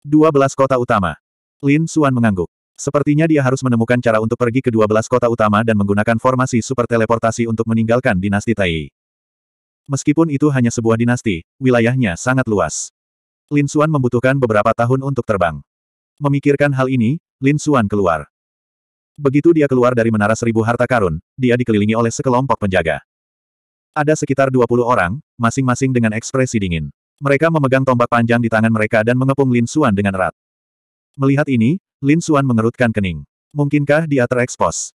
Dua belas kota utama. Lin Xuan mengangguk. Sepertinya dia harus menemukan cara untuk pergi ke dua belas kota utama dan menggunakan formasi super teleportasi untuk meninggalkan dinasti Tai. Meskipun itu hanya sebuah dinasti, wilayahnya sangat luas. Lin Xuan membutuhkan beberapa tahun untuk terbang. Memikirkan hal ini, Lin Xuan keluar. Begitu dia keluar dari menara seribu harta karun, dia dikelilingi oleh sekelompok penjaga. Ada sekitar 20 orang, masing-masing dengan ekspresi dingin. Mereka memegang tombak panjang di tangan mereka dan mengepung Lin Xuan dengan erat. Melihat ini, Lin Xuan mengerutkan kening. Mungkinkah dia terekspos?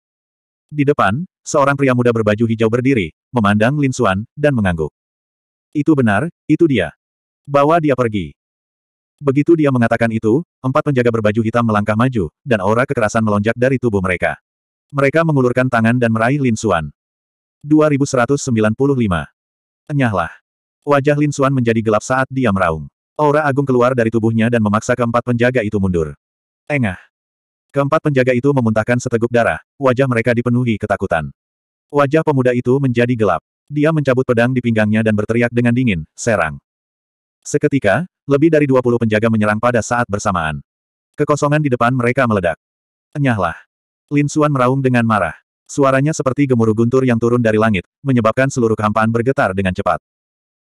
Di depan, seorang pria muda berbaju hijau berdiri, memandang Lin Xuan, dan mengangguk. Itu benar, itu dia. Bawa dia pergi. Begitu dia mengatakan itu, empat penjaga berbaju hitam melangkah maju, dan aura kekerasan melonjak dari tubuh mereka. Mereka mengulurkan tangan dan meraih Lin Xuan. 2195. Enyahlah. Wajah Lin Xuan menjadi gelap saat dia meraung. Aura agung keluar dari tubuhnya dan memaksa keempat penjaga itu mundur. Engah. Keempat penjaga itu memuntahkan seteguk darah, wajah mereka dipenuhi ketakutan. Wajah pemuda itu menjadi gelap. Dia mencabut pedang di pinggangnya dan berteriak dengan dingin, serang. Seketika, lebih dari 20 penjaga menyerang pada saat bersamaan. Kekosongan di depan mereka meledak. Enyahlah. Lin Suan meraung dengan marah. Suaranya seperti gemuruh guntur yang turun dari langit, menyebabkan seluruh kehampaan bergetar dengan cepat.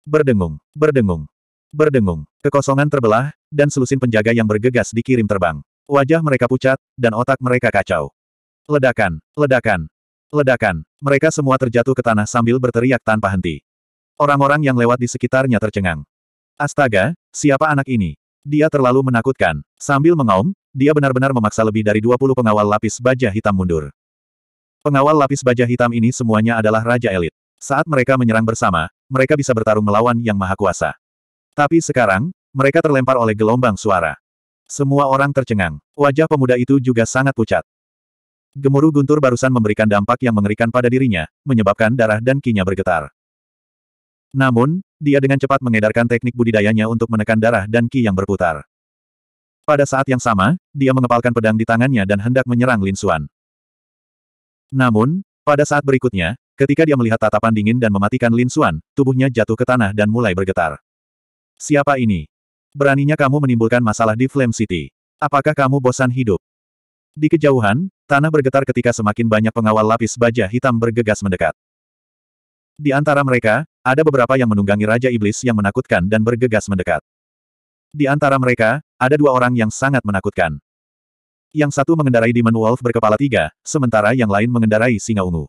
Berdengung, berdengung, berdengung. Kekosongan terbelah, dan selusin penjaga yang bergegas dikirim terbang. Wajah mereka pucat, dan otak mereka kacau. Ledakan, ledakan, ledakan. Mereka semua terjatuh ke tanah sambil berteriak tanpa henti. Orang-orang yang lewat di sekitarnya tercengang. Astaga, Siapa anak ini? Dia terlalu menakutkan. Sambil mengaum, dia benar-benar memaksa lebih dari 20 pengawal lapis baja hitam mundur. Pengawal lapis baja hitam ini semuanya adalah raja elit. Saat mereka menyerang bersama, mereka bisa bertarung melawan yang maha kuasa. Tapi sekarang, mereka terlempar oleh gelombang suara. Semua orang tercengang. Wajah pemuda itu juga sangat pucat. Gemuruh guntur barusan memberikan dampak yang mengerikan pada dirinya, menyebabkan darah dan kinya bergetar. Namun, dia dengan cepat mengedarkan teknik budidayanya untuk menekan darah dan ki yang berputar. Pada saat yang sama, dia mengepalkan pedang di tangannya dan hendak menyerang Lin Xuan. Namun, pada saat berikutnya, ketika dia melihat tatapan dingin dan mematikan Lin Xuan, tubuhnya jatuh ke tanah dan mulai bergetar. Siapa ini? Beraninya kamu menimbulkan masalah di Flame City. Apakah kamu bosan hidup? Di kejauhan, tanah bergetar ketika semakin banyak pengawal lapis baja hitam bergegas mendekat. Di antara mereka, ada beberapa yang menunggangi Raja Iblis yang menakutkan dan bergegas mendekat. Di antara mereka, ada dua orang yang sangat menakutkan. Yang satu mengendarai Demon Wolf berkepala tiga, sementara yang lain mengendarai singa ungu.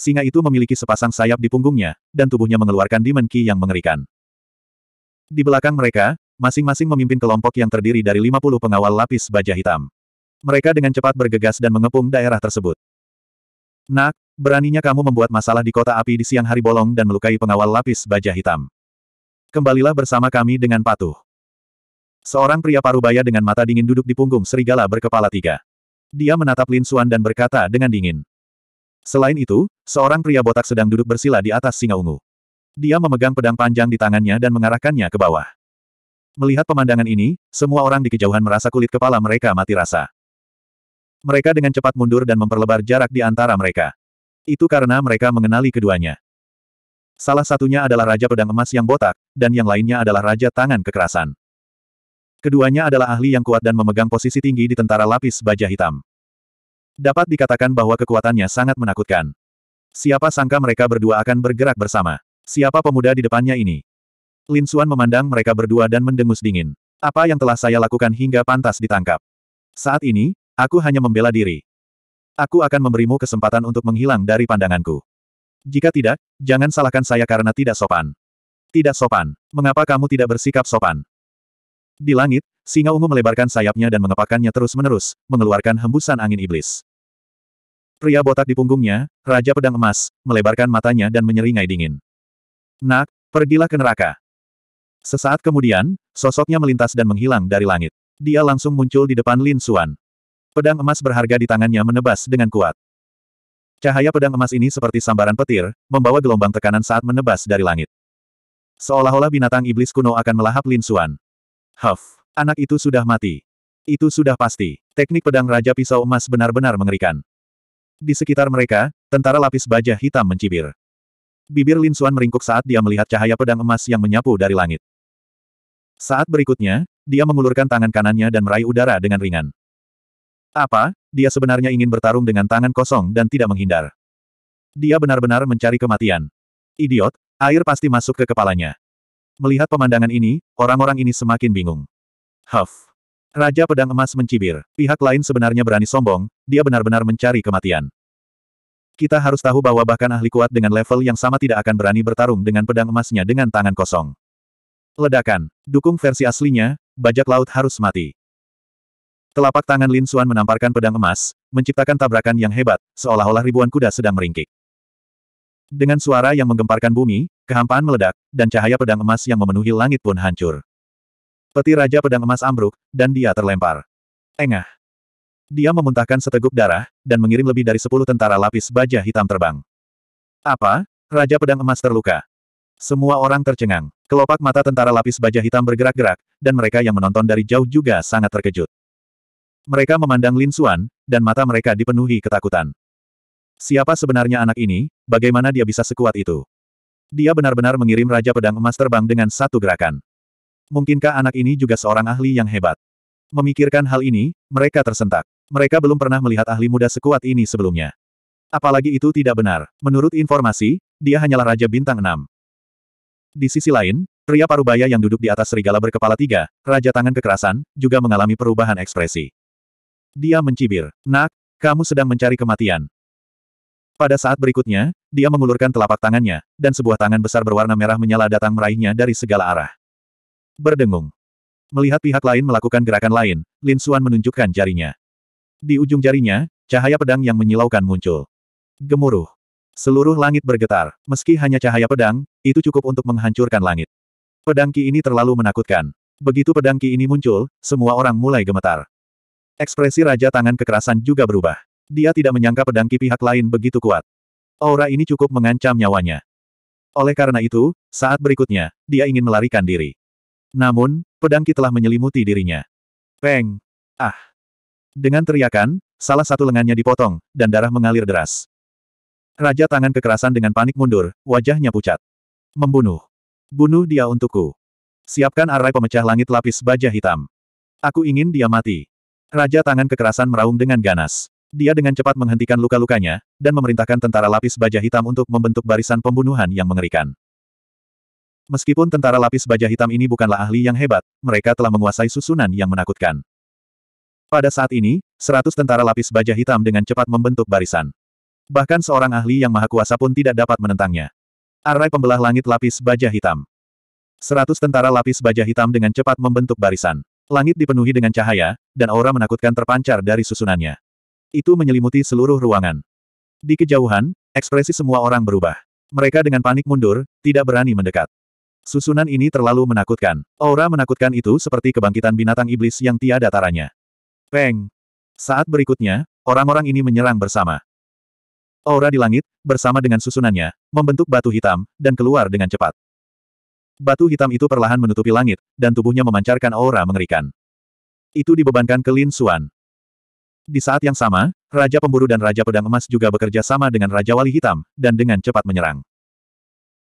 Singa itu memiliki sepasang sayap di punggungnya, dan tubuhnya mengeluarkan Demon Ki yang mengerikan. Di belakang mereka, masing-masing memimpin kelompok yang terdiri dari 50 pengawal lapis baja hitam. Mereka dengan cepat bergegas dan mengepung daerah tersebut. Nak, Beraninya kamu membuat masalah di kota api di siang hari bolong dan melukai pengawal lapis baja hitam. Kembalilah bersama kami dengan patuh. Seorang pria parubaya dengan mata dingin duduk di punggung serigala berkepala tiga. Dia menatap Lin Suan dan berkata dengan dingin. Selain itu, seorang pria botak sedang duduk bersila di atas singa ungu. Dia memegang pedang panjang di tangannya dan mengarahkannya ke bawah. Melihat pemandangan ini, semua orang di kejauhan merasa kulit kepala mereka mati rasa. Mereka dengan cepat mundur dan memperlebar jarak di antara mereka. Itu karena mereka mengenali keduanya. Salah satunya adalah Raja Pedang Emas yang botak, dan yang lainnya adalah Raja Tangan Kekerasan. Keduanya adalah ahli yang kuat dan memegang posisi tinggi di tentara lapis baja hitam. Dapat dikatakan bahwa kekuatannya sangat menakutkan. Siapa sangka mereka berdua akan bergerak bersama. Siapa pemuda di depannya ini? Lin Suan memandang mereka berdua dan mendengus dingin. Apa yang telah saya lakukan hingga pantas ditangkap? Saat ini, aku hanya membela diri aku akan memberimu kesempatan untuk menghilang dari pandanganku. Jika tidak, jangan salahkan saya karena tidak sopan. Tidak sopan. Mengapa kamu tidak bersikap sopan? Di langit, singa ungu melebarkan sayapnya dan mengepakannya terus-menerus, mengeluarkan hembusan angin iblis. Pria botak di punggungnya, Raja Pedang Emas, melebarkan matanya dan menyeringai dingin. Nak, pergilah ke neraka. Sesaat kemudian, sosoknya melintas dan menghilang dari langit. Dia langsung muncul di depan Lin Suan. Pedang emas berharga di tangannya menebas dengan kuat. Cahaya pedang emas ini seperti sambaran petir, membawa gelombang tekanan saat menebas dari langit. Seolah-olah binatang iblis kuno akan melahap Lin Xuan. Huff, anak itu sudah mati. Itu sudah pasti. Teknik pedang Raja Pisau Emas benar-benar mengerikan. Di sekitar mereka, tentara lapis baja hitam mencibir. Bibir Lin Xuan meringkuk saat dia melihat cahaya pedang emas yang menyapu dari langit. Saat berikutnya, dia mengulurkan tangan kanannya dan meraih udara dengan ringan. Apa, dia sebenarnya ingin bertarung dengan tangan kosong dan tidak menghindar. Dia benar-benar mencari kematian. Idiot, air pasti masuk ke kepalanya. Melihat pemandangan ini, orang-orang ini semakin bingung. Huff. Raja Pedang Emas mencibir. Pihak lain sebenarnya berani sombong, dia benar-benar mencari kematian. Kita harus tahu bahwa bahkan ahli kuat dengan level yang sama tidak akan berani bertarung dengan pedang emasnya dengan tangan kosong. Ledakan. Dukung versi aslinya, bajak laut harus mati. Telapak tangan Lin Xuan menamparkan pedang emas, menciptakan tabrakan yang hebat, seolah-olah ribuan kuda sedang meringkik. Dengan suara yang menggemparkan bumi, kehampaan meledak, dan cahaya pedang emas yang memenuhi langit pun hancur. Peti Raja Pedang Emas ambruk, dan dia terlempar. Engah. Dia memuntahkan seteguk darah, dan mengirim lebih dari sepuluh tentara lapis baja hitam terbang. Apa? Raja Pedang Emas terluka. Semua orang tercengang. Kelopak mata tentara lapis baja hitam bergerak-gerak, dan mereka yang menonton dari jauh juga sangat terkejut. Mereka memandang Lin Xuan, dan mata mereka dipenuhi ketakutan. Siapa sebenarnya anak ini, bagaimana dia bisa sekuat itu? Dia benar-benar mengirim Raja Pedang Emas terbang dengan satu gerakan. Mungkinkah anak ini juga seorang ahli yang hebat? Memikirkan hal ini, mereka tersentak. Mereka belum pernah melihat ahli muda sekuat ini sebelumnya. Apalagi itu tidak benar. Menurut informasi, dia hanyalah Raja Bintang Enam. Di sisi lain, pria parubaya yang duduk di atas serigala berkepala tiga, Raja Tangan Kekerasan, juga mengalami perubahan ekspresi. Dia mencibir. Nak, kamu sedang mencari kematian. Pada saat berikutnya, dia mengulurkan telapak tangannya, dan sebuah tangan besar berwarna merah menyala datang meraihnya dari segala arah. Berdengung. Melihat pihak lain melakukan gerakan lain, Lin Xuan menunjukkan jarinya. Di ujung jarinya, cahaya pedang yang menyilaukan muncul. Gemuruh. Seluruh langit bergetar. Meski hanya cahaya pedang, itu cukup untuk menghancurkan langit. Pedang Ki ini terlalu menakutkan. Begitu pedang Ki ini muncul, semua orang mulai gemetar. Ekspresi Raja Tangan Kekerasan juga berubah. Dia tidak menyangka pedang ki pihak lain begitu kuat. Aura ini cukup mengancam nyawanya. Oleh karena itu, saat berikutnya, dia ingin melarikan diri. Namun, pedang ki telah menyelimuti dirinya. Peng! Ah! Dengan teriakan, salah satu lengannya dipotong, dan darah mengalir deras. Raja tangan kekerasan dengan panik mundur, wajahnya pucat. Membunuh. Bunuh dia untukku. Siapkan arai pemecah langit lapis baja hitam. Aku ingin dia mati. Raja tangan kekerasan meraung dengan ganas. Dia dengan cepat menghentikan luka-lukanya, dan memerintahkan tentara lapis baja hitam untuk membentuk barisan pembunuhan yang mengerikan. Meskipun tentara lapis baja hitam ini bukanlah ahli yang hebat, mereka telah menguasai susunan yang menakutkan. Pada saat ini, seratus tentara lapis baja hitam dengan cepat membentuk barisan. Bahkan seorang ahli yang maha kuasa pun tidak dapat menentangnya. Arai pembelah langit lapis baja hitam. Seratus tentara lapis baja hitam dengan cepat membentuk barisan. Langit dipenuhi dengan cahaya, dan aura menakutkan terpancar dari susunannya. Itu menyelimuti seluruh ruangan. Di kejauhan, ekspresi semua orang berubah. Mereka dengan panik mundur, tidak berani mendekat. Susunan ini terlalu menakutkan. Aura menakutkan itu seperti kebangkitan binatang iblis yang tiada taranya. Peng! Saat berikutnya, orang-orang ini menyerang bersama. Aura di langit, bersama dengan susunannya, membentuk batu hitam, dan keluar dengan cepat. Batu hitam itu perlahan menutupi langit, dan tubuhnya memancarkan aura mengerikan. Itu dibebankan ke Lin Xuan. Di saat yang sama, Raja Pemburu dan Raja Pedang Emas juga bekerja sama dengan Raja Wali Hitam, dan dengan cepat menyerang.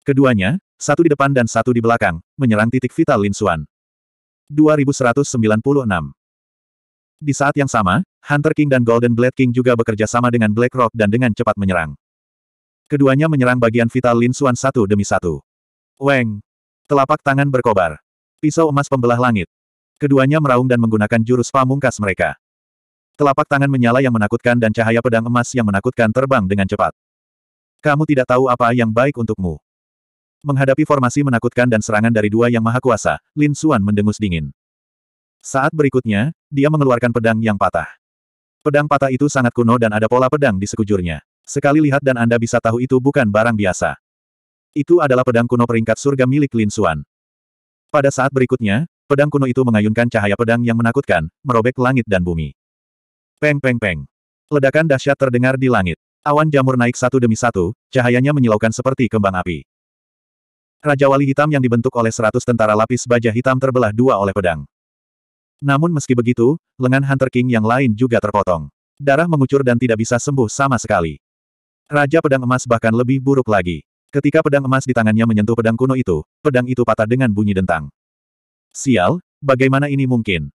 Keduanya, satu di depan dan satu di belakang, menyerang titik vital Lin Xuan. 2196 Di saat yang sama, Hunter King dan Golden Blade King juga bekerja sama dengan Black Rock dan dengan cepat menyerang. Keduanya menyerang bagian vital Lin Xuan satu demi satu. Weng! Telapak tangan berkobar. Pisau emas pembelah langit. Keduanya meraung dan menggunakan jurus pamungkas mereka. Telapak tangan menyala yang menakutkan dan cahaya pedang emas yang menakutkan terbang dengan cepat. Kamu tidak tahu apa yang baik untukmu. Menghadapi formasi menakutkan dan serangan dari dua yang maha kuasa, Lin Xuan mendengus dingin. Saat berikutnya, dia mengeluarkan pedang yang patah. Pedang patah itu sangat kuno dan ada pola pedang di sekujurnya. Sekali lihat dan Anda bisa tahu itu bukan barang biasa. Itu adalah pedang kuno peringkat surga milik Lin Suan. Pada saat berikutnya, pedang kuno itu mengayunkan cahaya pedang yang menakutkan, merobek langit dan bumi. Peng peng peng. Ledakan dahsyat terdengar di langit. Awan jamur naik satu demi satu, cahayanya menyilaukan seperti kembang api. Raja Wali Hitam yang dibentuk oleh seratus tentara lapis baja hitam terbelah dua oleh pedang. Namun meski begitu, lengan Hunter King yang lain juga terpotong. Darah mengucur dan tidak bisa sembuh sama sekali. Raja Pedang Emas bahkan lebih buruk lagi. Ketika pedang emas di tangannya menyentuh pedang kuno itu, pedang itu patah dengan bunyi dentang. Sial, bagaimana ini mungkin?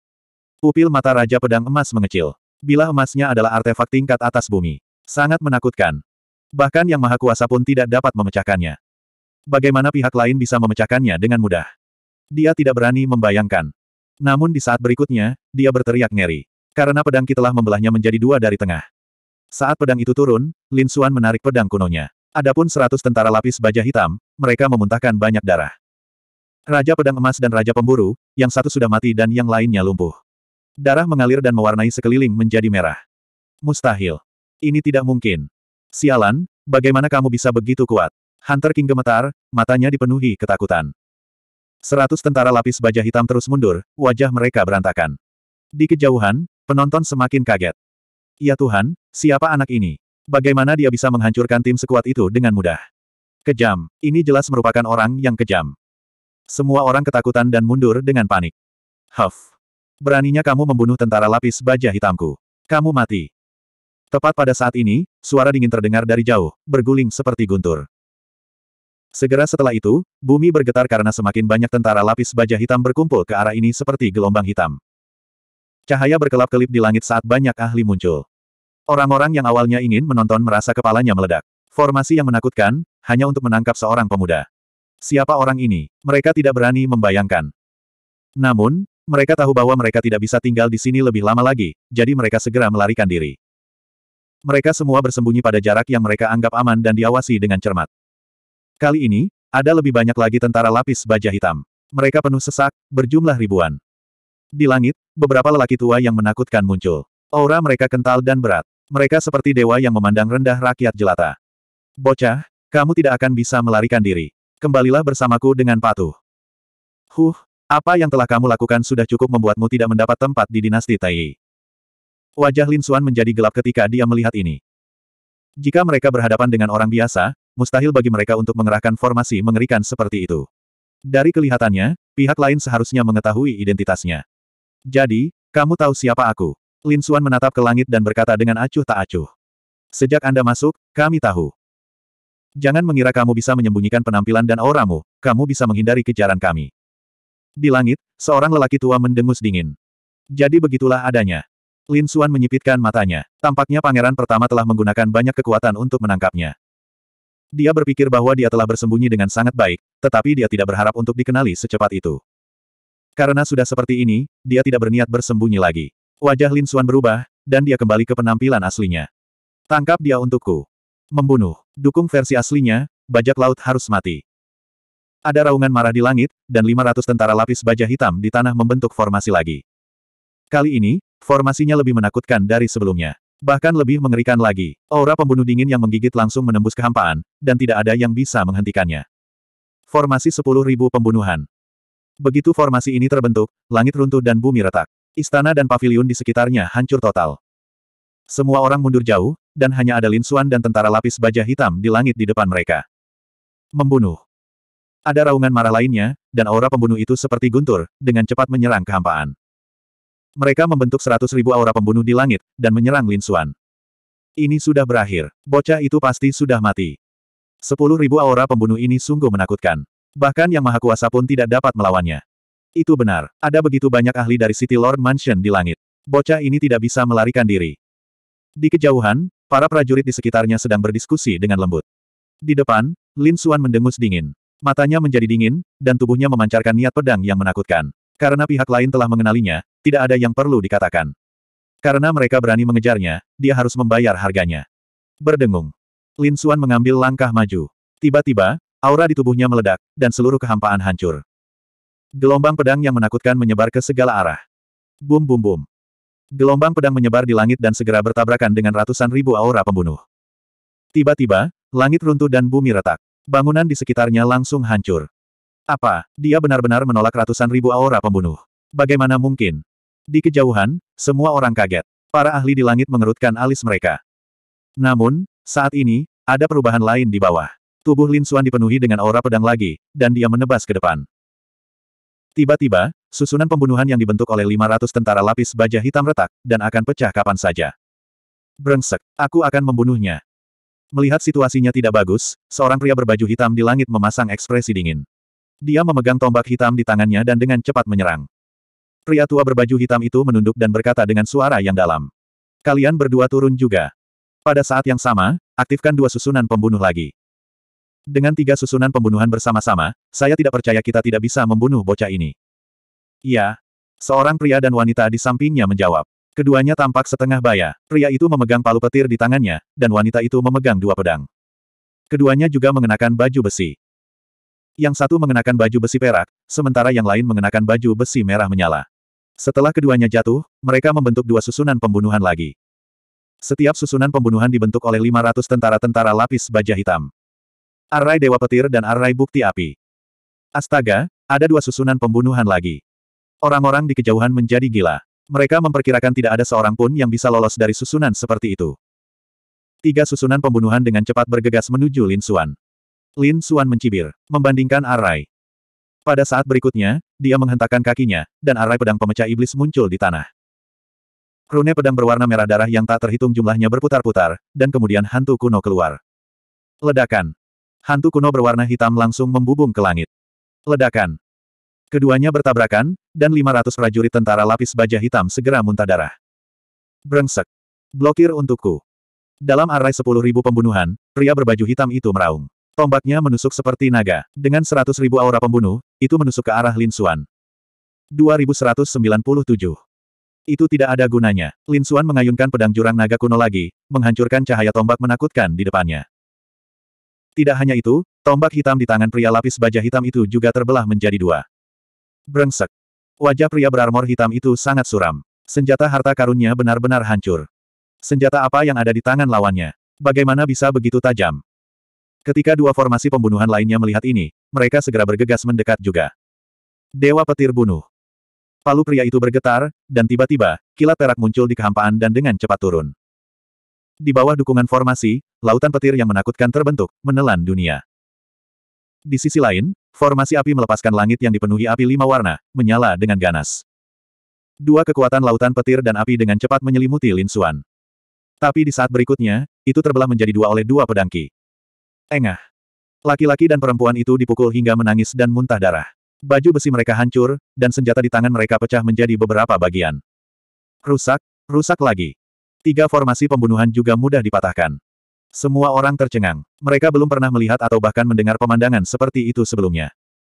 Upil mata Raja Pedang Emas mengecil. Bila emasnya adalah artefak tingkat atas bumi. Sangat menakutkan. Bahkan yang maha kuasa pun tidak dapat memecahkannya. Bagaimana pihak lain bisa memecahkannya dengan mudah? Dia tidak berani membayangkan. Namun di saat berikutnya, dia berteriak ngeri. Karena pedang telah membelahnya menjadi dua dari tengah. Saat pedang itu turun, Lin Suan menarik pedang kunonya. Adapun seratus tentara lapis baja hitam, mereka memuntahkan banyak darah. Raja Pedang Emas dan Raja Pemburu, yang satu sudah mati dan yang lainnya lumpuh. Darah mengalir dan mewarnai sekeliling menjadi merah. Mustahil. Ini tidak mungkin. Sialan, bagaimana kamu bisa begitu kuat? Hunter King gemetar, matanya dipenuhi ketakutan. Seratus tentara lapis baja hitam terus mundur, wajah mereka berantakan. Di kejauhan, penonton semakin kaget. Ya Tuhan, siapa anak ini? Bagaimana dia bisa menghancurkan tim sekuat itu dengan mudah? Kejam, ini jelas merupakan orang yang kejam. Semua orang ketakutan dan mundur dengan panik. Huff. Beraninya kamu membunuh tentara lapis baja hitamku. Kamu mati. Tepat pada saat ini, suara dingin terdengar dari jauh, berguling seperti guntur. Segera setelah itu, bumi bergetar karena semakin banyak tentara lapis baja hitam berkumpul ke arah ini seperti gelombang hitam. Cahaya berkelap-kelip di langit saat banyak ahli muncul. Orang-orang yang awalnya ingin menonton merasa kepalanya meledak. Formasi yang menakutkan, hanya untuk menangkap seorang pemuda. Siapa orang ini? Mereka tidak berani membayangkan. Namun, mereka tahu bahwa mereka tidak bisa tinggal di sini lebih lama lagi, jadi mereka segera melarikan diri. Mereka semua bersembunyi pada jarak yang mereka anggap aman dan diawasi dengan cermat. Kali ini, ada lebih banyak lagi tentara lapis baja hitam. Mereka penuh sesak, berjumlah ribuan. Di langit, beberapa lelaki tua yang menakutkan muncul. Aura mereka kental dan berat. Mereka seperti dewa yang memandang rendah rakyat jelata. Bocah, kamu tidak akan bisa melarikan diri. Kembalilah bersamaku dengan patuh. Huh, apa yang telah kamu lakukan sudah cukup membuatmu tidak mendapat tempat di dinasti Tai. Wajah Lin Xuan menjadi gelap ketika dia melihat ini. Jika mereka berhadapan dengan orang biasa, mustahil bagi mereka untuk mengerahkan formasi mengerikan seperti itu. Dari kelihatannya, pihak lain seharusnya mengetahui identitasnya. Jadi, kamu tahu siapa aku? Lin Suan menatap ke langit dan berkata dengan acuh tak acuh. Sejak Anda masuk, kami tahu. Jangan mengira kamu bisa menyembunyikan penampilan dan auramu, kamu bisa menghindari kejaran kami. Di langit, seorang lelaki tua mendengus dingin. Jadi begitulah adanya. Lin Suan menyipitkan matanya. Tampaknya pangeran pertama telah menggunakan banyak kekuatan untuk menangkapnya. Dia berpikir bahwa dia telah bersembunyi dengan sangat baik, tetapi dia tidak berharap untuk dikenali secepat itu. Karena sudah seperti ini, dia tidak berniat bersembunyi lagi. Wajah Lin Xuan berubah, dan dia kembali ke penampilan aslinya. Tangkap dia untukku. Membunuh. Dukung versi aslinya, bajak laut harus mati. Ada raungan marah di langit, dan 500 tentara lapis baja hitam di tanah membentuk formasi lagi. Kali ini, formasinya lebih menakutkan dari sebelumnya. Bahkan lebih mengerikan lagi, aura pembunuh dingin yang menggigit langsung menembus kehampaan, dan tidak ada yang bisa menghentikannya. Formasi 10.000 pembunuhan. Begitu formasi ini terbentuk, langit runtuh dan bumi retak. Istana dan paviliun di sekitarnya hancur total. Semua orang mundur jauh, dan hanya ada Lin Xuan dan tentara lapis baja hitam di langit di depan mereka. Membunuh. Ada raungan marah lainnya, dan aura pembunuh itu seperti guntur, dengan cepat menyerang kehampaan. Mereka membentuk seratus ribu aura pembunuh di langit, dan menyerang Lin Xuan. Ini sudah berakhir. Bocah itu pasti sudah mati. Sepuluh ribu aura pembunuh ini sungguh menakutkan. Bahkan Yang Maha Kuasa pun tidak dapat melawannya. Itu benar, ada begitu banyak ahli dari City Lord Mansion di langit. Bocah ini tidak bisa melarikan diri. Di kejauhan, para prajurit di sekitarnya sedang berdiskusi dengan lembut. Di depan, Lin Xuan mendengus dingin. Matanya menjadi dingin, dan tubuhnya memancarkan niat pedang yang menakutkan. Karena pihak lain telah mengenalinya, tidak ada yang perlu dikatakan. Karena mereka berani mengejarnya, dia harus membayar harganya. Berdengung. Lin Xuan mengambil langkah maju. Tiba-tiba, aura di tubuhnya meledak, dan seluruh kehampaan hancur. Gelombang pedang yang menakutkan menyebar ke segala arah. Bum bum bum. Gelombang pedang menyebar di langit dan segera bertabrakan dengan ratusan ribu aura pembunuh. Tiba-tiba, langit runtuh dan bumi retak. Bangunan di sekitarnya langsung hancur. Apa, dia benar-benar menolak ratusan ribu aura pembunuh? Bagaimana mungkin? Di kejauhan, semua orang kaget. Para ahli di langit mengerutkan alis mereka. Namun, saat ini, ada perubahan lain di bawah. Tubuh Lin Xuan dipenuhi dengan aura pedang lagi, dan dia menebas ke depan. Tiba-tiba, susunan pembunuhan yang dibentuk oleh 500 tentara lapis baja hitam retak, dan akan pecah kapan saja. Brengsek, aku akan membunuhnya. Melihat situasinya tidak bagus, seorang pria berbaju hitam di langit memasang ekspresi dingin. Dia memegang tombak hitam di tangannya dan dengan cepat menyerang. Pria tua berbaju hitam itu menunduk dan berkata dengan suara yang dalam. Kalian berdua turun juga. Pada saat yang sama, aktifkan dua susunan pembunuh lagi. Dengan tiga susunan pembunuhan bersama-sama, saya tidak percaya kita tidak bisa membunuh bocah ini. Iya. Seorang pria dan wanita di sampingnya menjawab. Keduanya tampak setengah baya. Pria itu memegang palu petir di tangannya, dan wanita itu memegang dua pedang. Keduanya juga mengenakan baju besi. Yang satu mengenakan baju besi perak, sementara yang lain mengenakan baju besi merah menyala. Setelah keduanya jatuh, mereka membentuk dua susunan pembunuhan lagi. Setiap susunan pembunuhan dibentuk oleh 500 tentara-tentara lapis baja hitam. Arai Dewa Petir dan Arai Bukti Api. Astaga, ada dua susunan pembunuhan lagi. Orang-orang di kejauhan menjadi gila. Mereka memperkirakan tidak ada seorang pun yang bisa lolos dari susunan seperti itu. Tiga susunan pembunuhan dengan cepat bergegas menuju Lin Suan. Lin Suan mencibir, membandingkan Arai. Pada saat berikutnya, dia menghentakkan kakinya, dan arai pedang pemecah iblis muncul di tanah. Rune pedang berwarna merah darah yang tak terhitung jumlahnya berputar-putar, dan kemudian hantu kuno keluar. Ledakan hantu kuno berwarna hitam langsung membubung ke langit. Ledakan. Keduanya bertabrakan, dan 500 prajurit tentara lapis baja hitam segera muntah darah. Brengsek. Blokir untukku. Dalam arai 10.000 pembunuhan, pria berbaju hitam itu meraung. Tombaknya menusuk seperti naga. Dengan 100.000 aura pembunuh, itu menusuk ke arah Lin Suan. 2197. Itu tidak ada gunanya. Lin Suan mengayunkan pedang jurang naga kuno lagi, menghancurkan cahaya tombak menakutkan di depannya. Tidak hanya itu, tombak hitam di tangan pria lapis baja hitam itu juga terbelah menjadi dua. Brengsek. Wajah pria berarmor hitam itu sangat suram. Senjata harta karunnya benar-benar hancur. Senjata apa yang ada di tangan lawannya? Bagaimana bisa begitu tajam? Ketika dua formasi pembunuhan lainnya melihat ini, mereka segera bergegas mendekat juga. Dewa petir bunuh. Palu pria itu bergetar, dan tiba-tiba, kilat perak muncul di kehampaan dan dengan cepat turun. Di bawah dukungan formasi, lautan petir yang menakutkan terbentuk, menelan dunia. Di sisi lain, formasi api melepaskan langit yang dipenuhi api lima warna, menyala dengan ganas. Dua kekuatan lautan petir dan api dengan cepat menyelimuti Lin Xuan. Tapi di saat berikutnya, itu terbelah menjadi dua oleh dua pedangki. Engah. Laki-laki dan perempuan itu dipukul hingga menangis dan muntah darah. Baju besi mereka hancur, dan senjata di tangan mereka pecah menjadi beberapa bagian. Rusak, rusak lagi. Tiga formasi pembunuhan juga mudah dipatahkan. Semua orang tercengang. Mereka belum pernah melihat atau bahkan mendengar pemandangan seperti itu sebelumnya.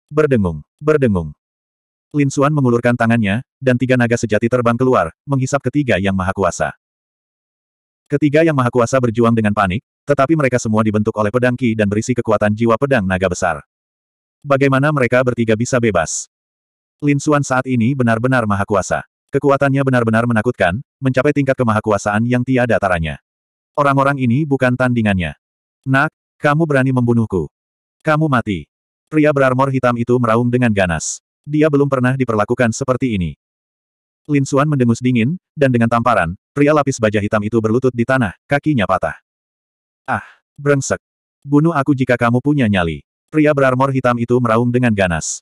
Berdengung, berdengung. Lin Xuan mengulurkan tangannya, dan tiga naga sejati terbang keluar, menghisap ketiga yang maha kuasa. Ketiga yang maha kuasa berjuang dengan panik, tetapi mereka semua dibentuk oleh pedang ki dan berisi kekuatan jiwa pedang naga besar. Bagaimana mereka bertiga bisa bebas? Lin Xuan saat ini benar-benar maha kuasa. Kekuatannya benar-benar menakutkan, mencapai tingkat kemahakuasaan yang tiada taranya. Orang-orang ini bukan tandingannya. Nak, kamu berani membunuhku. Kamu mati. Pria berarmor hitam itu meraung dengan ganas. Dia belum pernah diperlakukan seperti ini. Lin Xuan mendengus dingin, dan dengan tamparan, pria lapis baja hitam itu berlutut di tanah, kakinya patah. Ah, brengsek. Bunuh aku jika kamu punya nyali. Pria berarmor hitam itu meraung dengan ganas.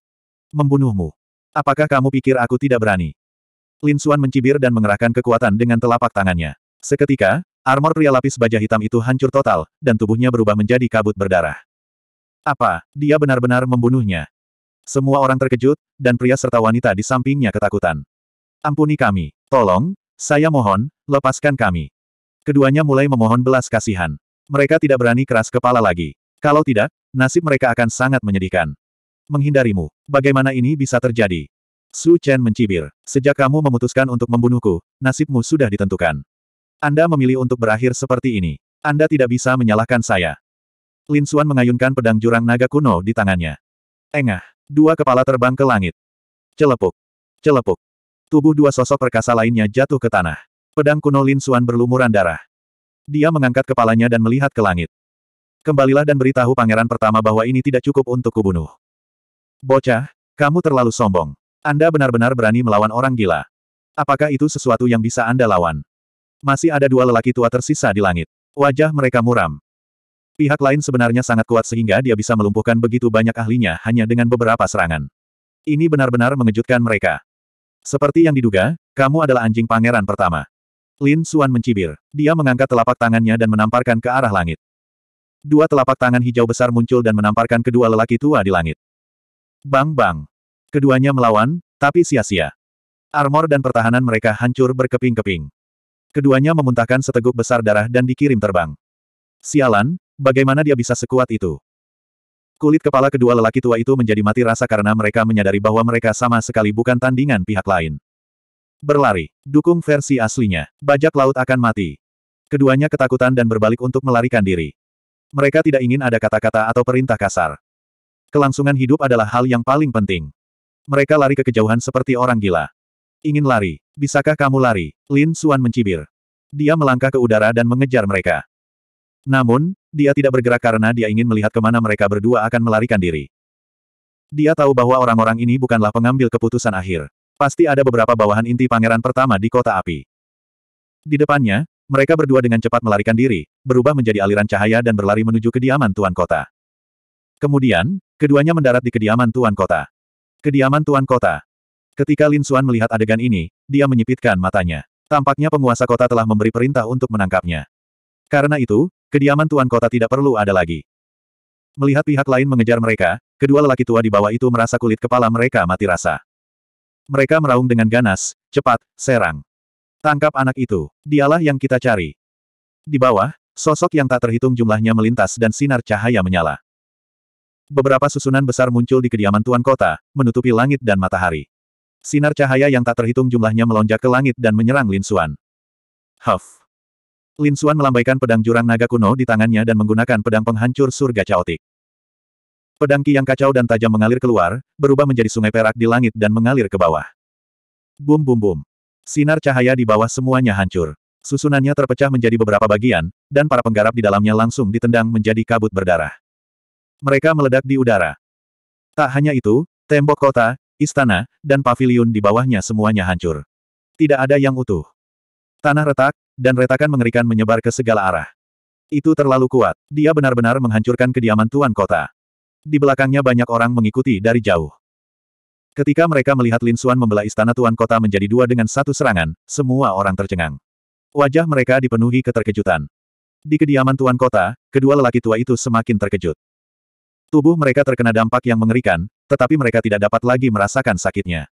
Membunuhmu. Apakah kamu pikir aku tidak berani? Lin Suan mencibir dan mengerahkan kekuatan dengan telapak tangannya. Seketika, armor pria lapis baja hitam itu hancur total, dan tubuhnya berubah menjadi kabut berdarah. Apa, dia benar-benar membunuhnya? Semua orang terkejut, dan pria serta wanita di sampingnya ketakutan. Ampuni kami, tolong, saya mohon, lepaskan kami. Keduanya mulai memohon belas kasihan. Mereka tidak berani keras kepala lagi. Kalau tidak, nasib mereka akan sangat menyedihkan. Menghindarimu, bagaimana ini bisa terjadi? Su Chen mencibir. Sejak kamu memutuskan untuk membunuhku, nasibmu sudah ditentukan. Anda memilih untuk berakhir seperti ini. Anda tidak bisa menyalahkan saya. Lin Xuan mengayunkan pedang jurang naga kuno di tangannya. Engah. Dua kepala terbang ke langit. Celepuk. Celepuk. Tubuh dua sosok perkasa lainnya jatuh ke tanah. Pedang kuno Lin Xuan berlumuran darah. Dia mengangkat kepalanya dan melihat ke langit. Kembalilah dan beritahu pangeran pertama bahwa ini tidak cukup untuk kubunuh. Bocah, kamu terlalu sombong. Anda benar-benar berani melawan orang gila. Apakah itu sesuatu yang bisa Anda lawan? Masih ada dua lelaki tua tersisa di langit. Wajah mereka muram. Pihak lain sebenarnya sangat kuat sehingga dia bisa melumpuhkan begitu banyak ahlinya hanya dengan beberapa serangan. Ini benar-benar mengejutkan mereka. Seperti yang diduga, kamu adalah anjing pangeran pertama. Lin Suan mencibir. Dia mengangkat telapak tangannya dan menamparkan ke arah langit. Dua telapak tangan hijau besar muncul dan menamparkan kedua lelaki tua di langit. Bang-bang. Keduanya melawan, tapi sia-sia. Armor dan pertahanan mereka hancur berkeping-keping. Keduanya memuntahkan seteguk besar darah dan dikirim terbang. Sialan, bagaimana dia bisa sekuat itu? Kulit kepala kedua lelaki tua itu menjadi mati rasa karena mereka menyadari bahwa mereka sama sekali bukan tandingan pihak lain. Berlari, dukung versi aslinya, bajak laut akan mati. Keduanya ketakutan dan berbalik untuk melarikan diri. Mereka tidak ingin ada kata-kata atau perintah kasar. Kelangsungan hidup adalah hal yang paling penting. Mereka lari ke kejauhan seperti orang gila. Ingin lari. Bisakah kamu lari? Lin Suan mencibir. Dia melangkah ke udara dan mengejar mereka. Namun, dia tidak bergerak karena dia ingin melihat kemana mereka berdua akan melarikan diri. Dia tahu bahwa orang-orang ini bukanlah pengambil keputusan akhir. Pasti ada beberapa bawahan inti pangeran pertama di kota api. Di depannya, mereka berdua dengan cepat melarikan diri, berubah menjadi aliran cahaya dan berlari menuju kediaman Tuan Kota. Kemudian, keduanya mendarat di kediaman Tuan Kota. Kediaman Tuan Kota. Ketika Lin Xuan melihat adegan ini, dia menyipitkan matanya. Tampaknya penguasa kota telah memberi perintah untuk menangkapnya. Karena itu, kediaman Tuan Kota tidak perlu ada lagi. Melihat pihak lain mengejar mereka, kedua lelaki tua di bawah itu merasa kulit kepala mereka mati rasa. Mereka meraung dengan ganas, cepat, serang. Tangkap anak itu, dialah yang kita cari. Di bawah, sosok yang tak terhitung jumlahnya melintas dan sinar cahaya menyala beberapa susunan besar muncul di kediaman Tuan Kota, menutupi langit dan matahari. Sinar cahaya yang tak terhitung jumlahnya melonjak ke langit dan menyerang Lin Xuan. Huff. Lin Xuan melambaikan pedang jurang naga kuno di tangannya dan menggunakan pedang penghancur surga caotik. Pedang ki yang kacau dan tajam mengalir keluar, berubah menjadi sungai perak di langit dan mengalir ke bawah. Bum bum bum. Sinar cahaya di bawah semuanya hancur. Susunannya terpecah menjadi beberapa bagian, dan para penggarap di dalamnya langsung ditendang menjadi kabut berdarah mereka meledak di udara. Tak hanya itu, tembok kota, istana, dan paviliun di bawahnya semuanya hancur. Tidak ada yang utuh. Tanah retak, dan retakan mengerikan menyebar ke segala arah. Itu terlalu kuat, dia benar-benar menghancurkan kediaman tuan kota. Di belakangnya banyak orang mengikuti dari jauh. Ketika mereka melihat Lin Suan membelah istana tuan kota menjadi dua dengan satu serangan, semua orang tercengang. Wajah mereka dipenuhi keterkejutan. Di kediaman tuan kota, kedua lelaki tua itu semakin terkejut. Tubuh mereka terkena dampak yang mengerikan, tetapi mereka tidak dapat lagi merasakan sakitnya.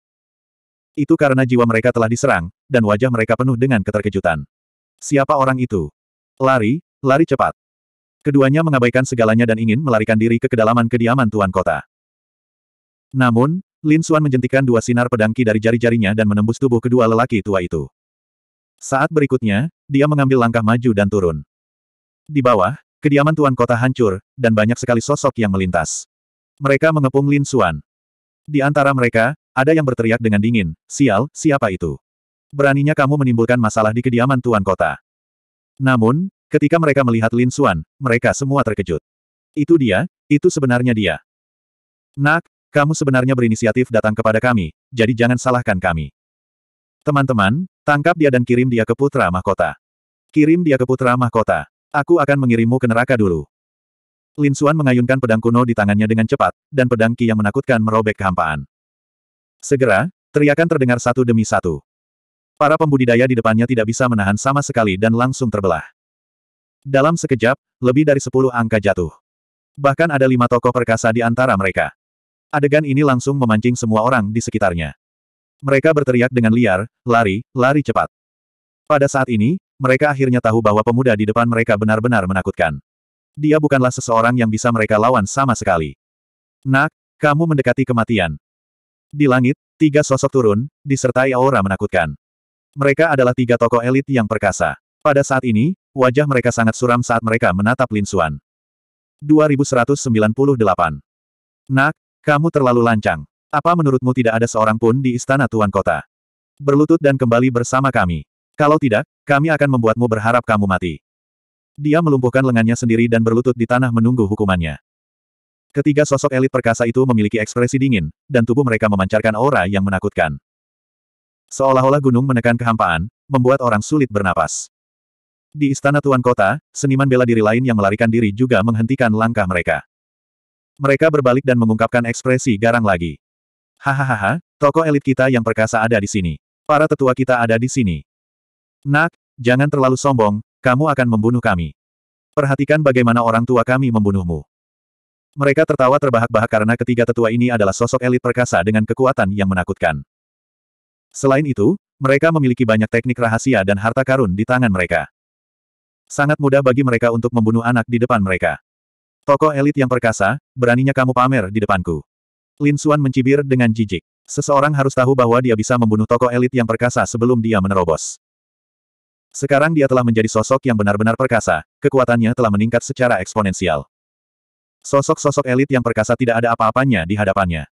Itu karena jiwa mereka telah diserang, dan wajah mereka penuh dengan keterkejutan. Siapa orang itu? Lari, lari cepat. Keduanya mengabaikan segalanya dan ingin melarikan diri ke kedalaman kediaman Tuan Kota. Namun, Lin Xuan menjentikan dua sinar pedangki dari jari-jarinya dan menembus tubuh kedua lelaki tua itu. Saat berikutnya, dia mengambil langkah maju dan turun. Di bawah, Kediaman tuan kota hancur, dan banyak sekali sosok yang melintas. Mereka mengepung Lin Xuan. Di antara mereka, ada yang berteriak dengan dingin, sial, siapa itu? Beraninya kamu menimbulkan masalah di kediaman tuan kota. Namun, ketika mereka melihat Lin Xuan, mereka semua terkejut. Itu dia, itu sebenarnya dia. Nak, kamu sebenarnya berinisiatif datang kepada kami, jadi jangan salahkan kami. Teman-teman, tangkap dia dan kirim dia ke Putra Mahkota. Kirim dia ke Putra Mahkota. Aku akan mengirimmu ke neraka dulu. Lin Xuan mengayunkan pedang kuno di tangannya dengan cepat, dan pedang Ki yang menakutkan merobek kehampaan. Segera, teriakan terdengar satu demi satu. Para pembudidaya di depannya tidak bisa menahan sama sekali dan langsung terbelah. Dalam sekejap, lebih dari sepuluh angka jatuh. Bahkan ada lima tokoh perkasa di antara mereka. Adegan ini langsung memancing semua orang di sekitarnya. Mereka berteriak dengan liar, lari, lari cepat. Pada saat ini, mereka akhirnya tahu bahwa pemuda di depan mereka benar-benar menakutkan. Dia bukanlah seseorang yang bisa mereka lawan sama sekali. Nak, kamu mendekati kematian. Di langit, tiga sosok turun, disertai aura menakutkan. Mereka adalah tiga tokoh elit yang perkasa. Pada saat ini, wajah mereka sangat suram saat mereka menatap Lin Suan. 2198. Nak, kamu terlalu lancang. Apa menurutmu tidak ada seorang pun di istana Tuan Kota? Berlutut dan kembali bersama kami. Kalau tidak, kami akan membuatmu berharap kamu mati. Dia melumpuhkan lengannya sendiri dan berlutut di tanah menunggu hukumannya. Ketiga sosok elit perkasa itu memiliki ekspresi dingin, dan tubuh mereka memancarkan aura yang menakutkan. Seolah-olah gunung menekan kehampaan, membuat orang sulit bernapas. Di istana tuan kota, seniman bela diri lain yang melarikan diri juga menghentikan langkah mereka. Mereka berbalik dan mengungkapkan ekspresi garang lagi. Hahaha, tokoh elit kita yang perkasa ada di sini. Para tetua kita ada di sini. Nak, jangan terlalu sombong, kamu akan membunuh kami. Perhatikan bagaimana orang tua kami membunuhmu. Mereka tertawa terbahak-bahak karena ketiga tetua ini adalah sosok elit perkasa dengan kekuatan yang menakutkan. Selain itu, mereka memiliki banyak teknik rahasia dan harta karun di tangan mereka. Sangat mudah bagi mereka untuk membunuh anak di depan mereka. Tokoh elit yang perkasa, beraninya kamu pamer di depanku. Lin Xuan mencibir dengan jijik. Seseorang harus tahu bahwa dia bisa membunuh tokoh elit yang perkasa sebelum dia menerobos. Sekarang dia telah menjadi sosok yang benar-benar perkasa, kekuatannya telah meningkat secara eksponensial. Sosok-sosok elit yang perkasa tidak ada apa-apanya di hadapannya.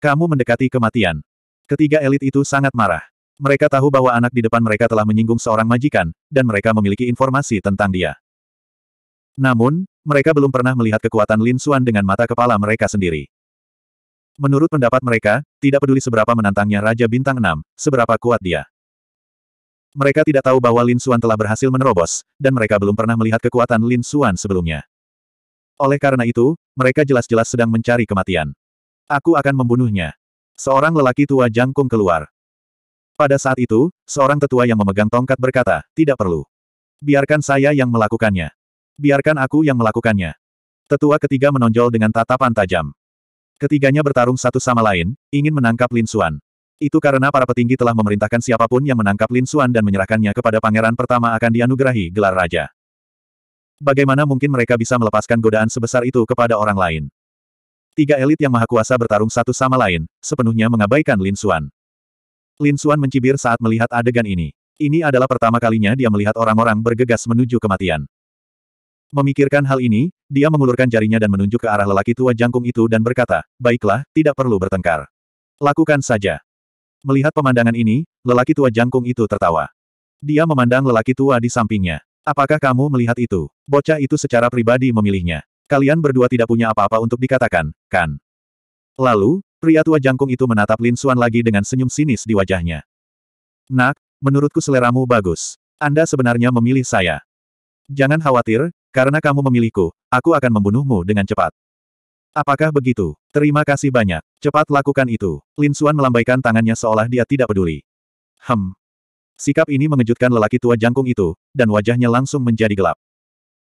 Kamu mendekati kematian. Ketiga elit itu sangat marah. Mereka tahu bahwa anak di depan mereka telah menyinggung seorang majikan, dan mereka memiliki informasi tentang dia. Namun, mereka belum pernah melihat kekuatan Lin Xuan dengan mata kepala mereka sendiri. Menurut pendapat mereka, tidak peduli seberapa menantangnya Raja Bintang 6, seberapa kuat dia. Mereka tidak tahu bahwa Lin Suan telah berhasil menerobos, dan mereka belum pernah melihat kekuatan Lin Suan sebelumnya. Oleh karena itu, mereka jelas-jelas sedang mencari kematian. Aku akan membunuhnya. Seorang lelaki tua jangkung keluar. Pada saat itu, seorang tetua yang memegang tongkat berkata, tidak perlu. Biarkan saya yang melakukannya. Biarkan aku yang melakukannya. Tetua ketiga menonjol dengan tatapan tajam. Ketiganya bertarung satu sama lain, ingin menangkap Lin Suan. Itu karena para petinggi telah memerintahkan siapapun yang menangkap Lin Xuan dan menyerahkannya kepada pangeran pertama akan dianugerahi gelar raja. Bagaimana mungkin mereka bisa melepaskan godaan sebesar itu kepada orang lain? Tiga elit yang maha kuasa bertarung satu sama lain, sepenuhnya mengabaikan Lin Xuan. Lin Xuan mencibir saat melihat adegan ini. Ini adalah pertama kalinya dia melihat orang-orang bergegas menuju kematian. Memikirkan hal ini, dia mengulurkan jarinya dan menunjuk ke arah lelaki tua jangkung itu dan berkata, Baiklah, tidak perlu bertengkar. Lakukan saja. Melihat pemandangan ini, lelaki tua jangkung itu tertawa. Dia memandang lelaki tua di sampingnya. Apakah kamu melihat itu? Bocah itu secara pribadi memilihnya. Kalian berdua tidak punya apa-apa untuk dikatakan, kan? Lalu, pria tua jangkung itu menatap Lin Xuan lagi dengan senyum sinis di wajahnya. Nak, menurutku seleramu bagus. Anda sebenarnya memilih saya. Jangan khawatir, karena kamu memilihku, aku akan membunuhmu dengan cepat. Apakah begitu? Terima kasih banyak. Cepat lakukan itu. Lin Suan melambaikan tangannya seolah dia tidak peduli. Hem. Sikap ini mengejutkan lelaki tua jangkung itu, dan wajahnya langsung menjadi gelap.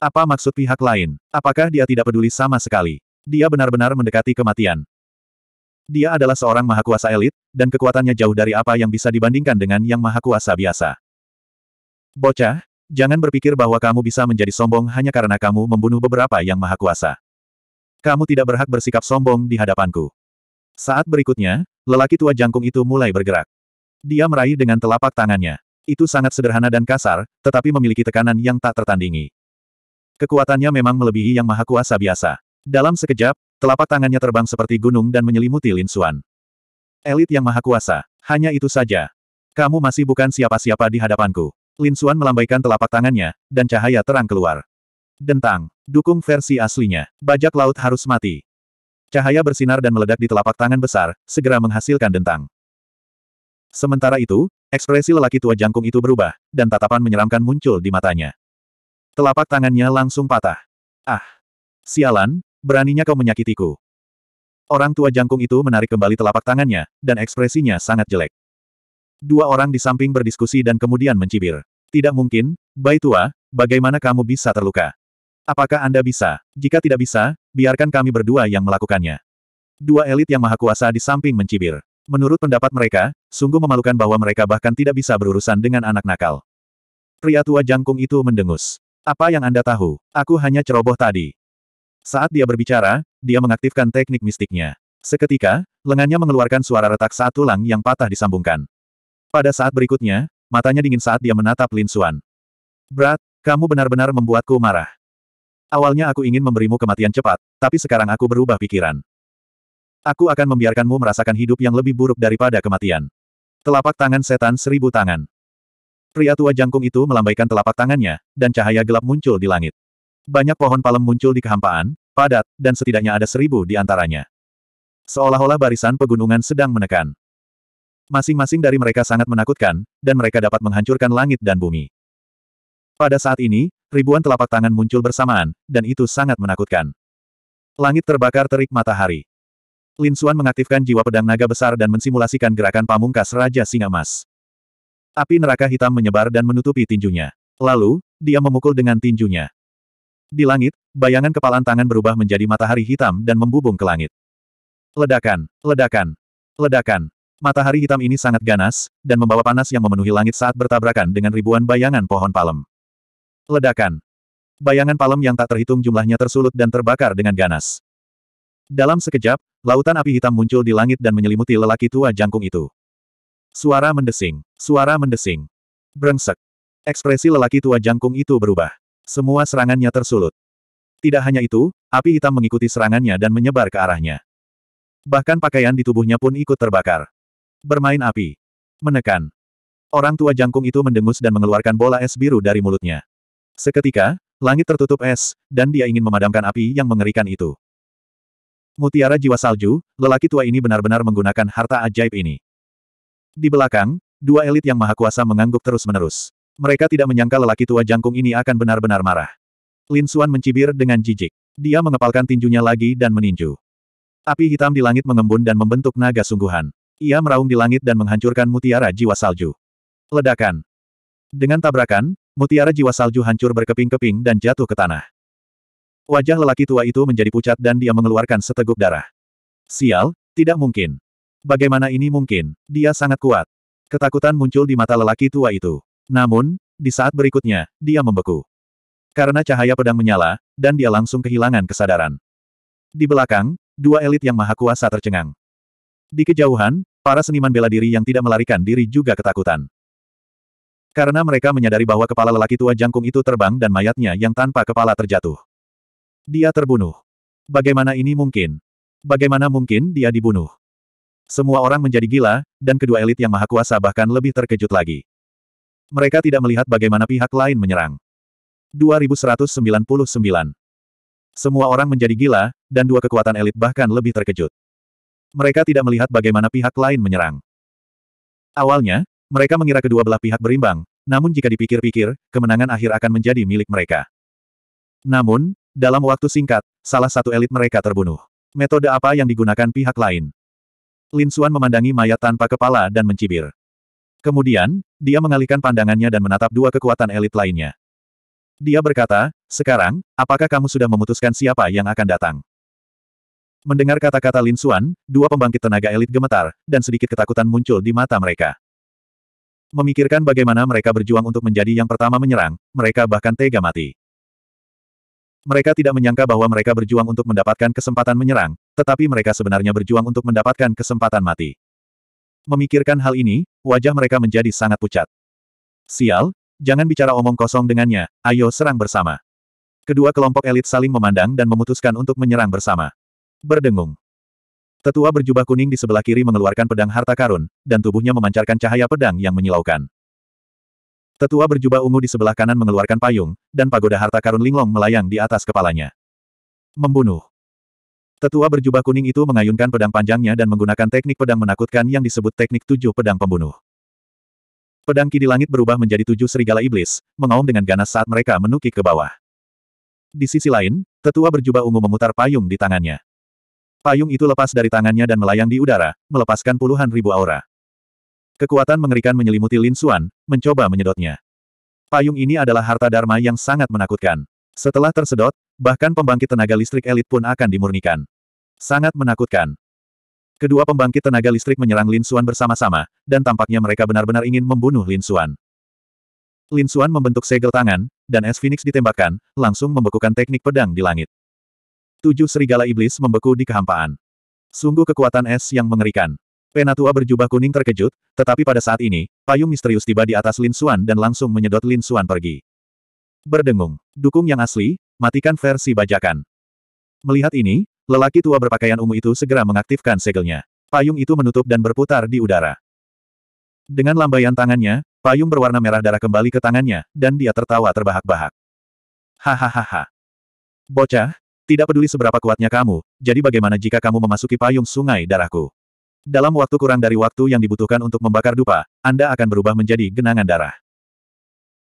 Apa maksud pihak lain? Apakah dia tidak peduli sama sekali? Dia benar-benar mendekati kematian. Dia adalah seorang mahakuasa elit, dan kekuatannya jauh dari apa yang bisa dibandingkan dengan yang mahakuasa biasa. Bocah, jangan berpikir bahwa kamu bisa menjadi sombong hanya karena kamu membunuh beberapa yang mahakuasa. Kamu tidak berhak bersikap sombong di hadapanku. Saat berikutnya, lelaki tua jangkung itu mulai bergerak. Dia meraih dengan telapak tangannya. Itu sangat sederhana dan kasar, tetapi memiliki tekanan yang tak tertandingi. Kekuatannya memang melebihi yang maha kuasa biasa. Dalam sekejap, telapak tangannya terbang seperti gunung dan menyelimuti Lin Suan. Elit yang maha kuasa, hanya itu saja. Kamu masih bukan siapa-siapa di hadapanku. Lin Suan melambaikan telapak tangannya, dan cahaya terang keluar. Dentang. Dukung versi aslinya. Bajak laut harus mati. Cahaya bersinar dan meledak di telapak tangan besar, segera menghasilkan dentang. Sementara itu, ekspresi lelaki tua jangkung itu berubah, dan tatapan menyeramkan muncul di matanya. Telapak tangannya langsung patah. Ah! Sialan, beraninya kau menyakitiku. Orang tua jangkung itu menarik kembali telapak tangannya, dan ekspresinya sangat jelek. Dua orang di samping berdiskusi dan kemudian mencibir. Tidak mungkin, bayi Tua, bagaimana kamu bisa terluka? Apakah Anda bisa? Jika tidak bisa, biarkan kami berdua yang melakukannya. Dua elit yang maha kuasa di samping mencibir. Menurut pendapat mereka, sungguh memalukan bahwa mereka bahkan tidak bisa berurusan dengan anak nakal. Pria tua jangkung itu mendengus. Apa yang Anda tahu? Aku hanya ceroboh tadi. Saat dia berbicara, dia mengaktifkan teknik mistiknya. Seketika, lengannya mengeluarkan suara retak saat tulang yang patah disambungkan. Pada saat berikutnya, matanya dingin saat dia menatap Lin Suan. Brat, kamu benar-benar membuatku marah. Awalnya aku ingin memberimu kematian cepat, tapi sekarang aku berubah pikiran. Aku akan membiarkanmu merasakan hidup yang lebih buruk daripada kematian. Telapak tangan setan seribu tangan. Pria tua jangkung itu melambaikan telapak tangannya, dan cahaya gelap muncul di langit. Banyak pohon palem muncul di kehampaan, padat, dan setidaknya ada seribu di antaranya. Seolah-olah barisan pegunungan sedang menekan. Masing-masing dari mereka sangat menakutkan, dan mereka dapat menghancurkan langit dan bumi. Pada saat ini, ribuan telapak tangan muncul bersamaan, dan itu sangat menakutkan. Langit terbakar terik matahari. Lin Xuan mengaktifkan jiwa pedang naga besar dan mensimulasikan gerakan pamungkas Raja Singa Mas. Api neraka hitam menyebar dan menutupi tinjunya. Lalu, dia memukul dengan tinjunya. Di langit, bayangan kepalan tangan berubah menjadi matahari hitam dan membubung ke langit. Ledakan, ledakan, ledakan. Matahari hitam ini sangat ganas, dan membawa panas yang memenuhi langit saat bertabrakan dengan ribuan bayangan pohon palem. Ledakan. Bayangan palem yang tak terhitung jumlahnya tersulut dan terbakar dengan ganas. Dalam sekejap, lautan api hitam muncul di langit dan menyelimuti lelaki tua jangkung itu. Suara mendesing. Suara mendesing. Brengsek. Ekspresi lelaki tua jangkung itu berubah. Semua serangannya tersulut. Tidak hanya itu, api hitam mengikuti serangannya dan menyebar ke arahnya. Bahkan pakaian di tubuhnya pun ikut terbakar. Bermain api. Menekan. Orang tua jangkung itu mendengus dan mengeluarkan bola es biru dari mulutnya. Seketika, langit tertutup es, dan dia ingin memadamkan api yang mengerikan itu. Mutiara jiwa salju, lelaki tua ini benar-benar menggunakan harta ajaib ini. Di belakang, dua elit yang maha kuasa mengangguk terus-menerus. Mereka tidak menyangka lelaki tua jangkung ini akan benar-benar marah. Lin Xuan mencibir dengan jijik. Dia mengepalkan tinjunya lagi dan meninju. Api hitam di langit mengembun dan membentuk naga sungguhan. Ia meraung di langit dan menghancurkan mutiara jiwa salju. Ledakan. Dengan tabrakan, Mutiara jiwa salju hancur berkeping-keping dan jatuh ke tanah. Wajah lelaki tua itu menjadi pucat dan dia mengeluarkan seteguk darah. Sial, tidak mungkin. Bagaimana ini mungkin? Dia sangat kuat. Ketakutan muncul di mata lelaki tua itu. Namun, di saat berikutnya, dia membeku. Karena cahaya pedang menyala, dan dia langsung kehilangan kesadaran. Di belakang, dua elit yang maha kuasa tercengang. Di kejauhan, para seniman bela diri yang tidak melarikan diri juga ketakutan. Karena mereka menyadari bahwa kepala lelaki tua jangkung itu terbang dan mayatnya yang tanpa kepala terjatuh. Dia terbunuh. Bagaimana ini mungkin? Bagaimana mungkin dia dibunuh? Semua orang menjadi gila, dan kedua elit yang maha kuasa bahkan lebih terkejut lagi. Mereka tidak melihat bagaimana pihak lain menyerang. 2199 Semua orang menjadi gila, dan dua kekuatan elit bahkan lebih terkejut. Mereka tidak melihat bagaimana pihak lain menyerang. Awalnya, mereka mengira kedua belah pihak berimbang, namun jika dipikir-pikir, kemenangan akhir akan menjadi milik mereka. Namun, dalam waktu singkat, salah satu elit mereka terbunuh. Metode apa yang digunakan pihak lain? Lin Xuan memandangi mayat tanpa kepala dan mencibir. Kemudian, dia mengalihkan pandangannya dan menatap dua kekuatan elit lainnya. Dia berkata, sekarang, apakah kamu sudah memutuskan siapa yang akan datang? Mendengar kata-kata Lin Xuan, dua pembangkit tenaga elit gemetar, dan sedikit ketakutan muncul di mata mereka. Memikirkan bagaimana mereka berjuang untuk menjadi yang pertama menyerang, mereka bahkan tega mati. Mereka tidak menyangka bahwa mereka berjuang untuk mendapatkan kesempatan menyerang, tetapi mereka sebenarnya berjuang untuk mendapatkan kesempatan mati. Memikirkan hal ini, wajah mereka menjadi sangat pucat. Sial, jangan bicara omong kosong dengannya, ayo serang bersama. Kedua kelompok elit saling memandang dan memutuskan untuk menyerang bersama. Berdengung. Tetua berjubah kuning di sebelah kiri mengeluarkan pedang harta karun, dan tubuhnya memancarkan cahaya pedang yang menyilaukan. Tetua berjubah ungu di sebelah kanan mengeluarkan payung, dan pagoda harta karun linglong melayang di atas kepalanya. Membunuh. Tetua berjubah kuning itu mengayunkan pedang panjangnya dan menggunakan teknik pedang menakutkan yang disebut teknik tujuh pedang pembunuh. Pedang ki langit berubah menjadi tujuh serigala iblis, mengaum dengan ganas saat mereka menukik ke bawah. Di sisi lain, tetua berjubah ungu memutar payung di tangannya. Payung itu lepas dari tangannya dan melayang di udara, melepaskan puluhan ribu aura. Kekuatan mengerikan menyelimuti Lin Xuan, mencoba menyedotnya. Payung ini adalah harta dharma yang sangat menakutkan. Setelah tersedot, bahkan pembangkit tenaga listrik elit pun akan dimurnikan. Sangat menakutkan. Kedua pembangkit tenaga listrik menyerang Lin Xuan bersama-sama, dan tampaknya mereka benar-benar ingin membunuh Lin Xuan. Lin Xuan membentuk segel tangan, dan Es Phoenix ditembakkan, langsung membekukan teknik pedang di langit. Tujuh serigala iblis membeku di kehampaan. Sungguh kekuatan es yang mengerikan. Penatua berjubah kuning terkejut, tetapi pada saat ini, payung misterius tiba di atas Lin Suan dan langsung menyedot Lin Suan pergi. Berdengung. Dukung yang asli, matikan versi bajakan. Melihat ini, lelaki tua berpakaian ungu itu segera mengaktifkan segelnya. Payung itu menutup dan berputar di udara. Dengan lambaian tangannya, payung berwarna merah darah kembali ke tangannya, dan dia tertawa terbahak-bahak. Hahaha. Bocah, tidak peduli seberapa kuatnya kamu, jadi bagaimana jika kamu memasuki payung sungai darahku? Dalam waktu kurang dari waktu yang dibutuhkan untuk membakar dupa, Anda akan berubah menjadi genangan darah.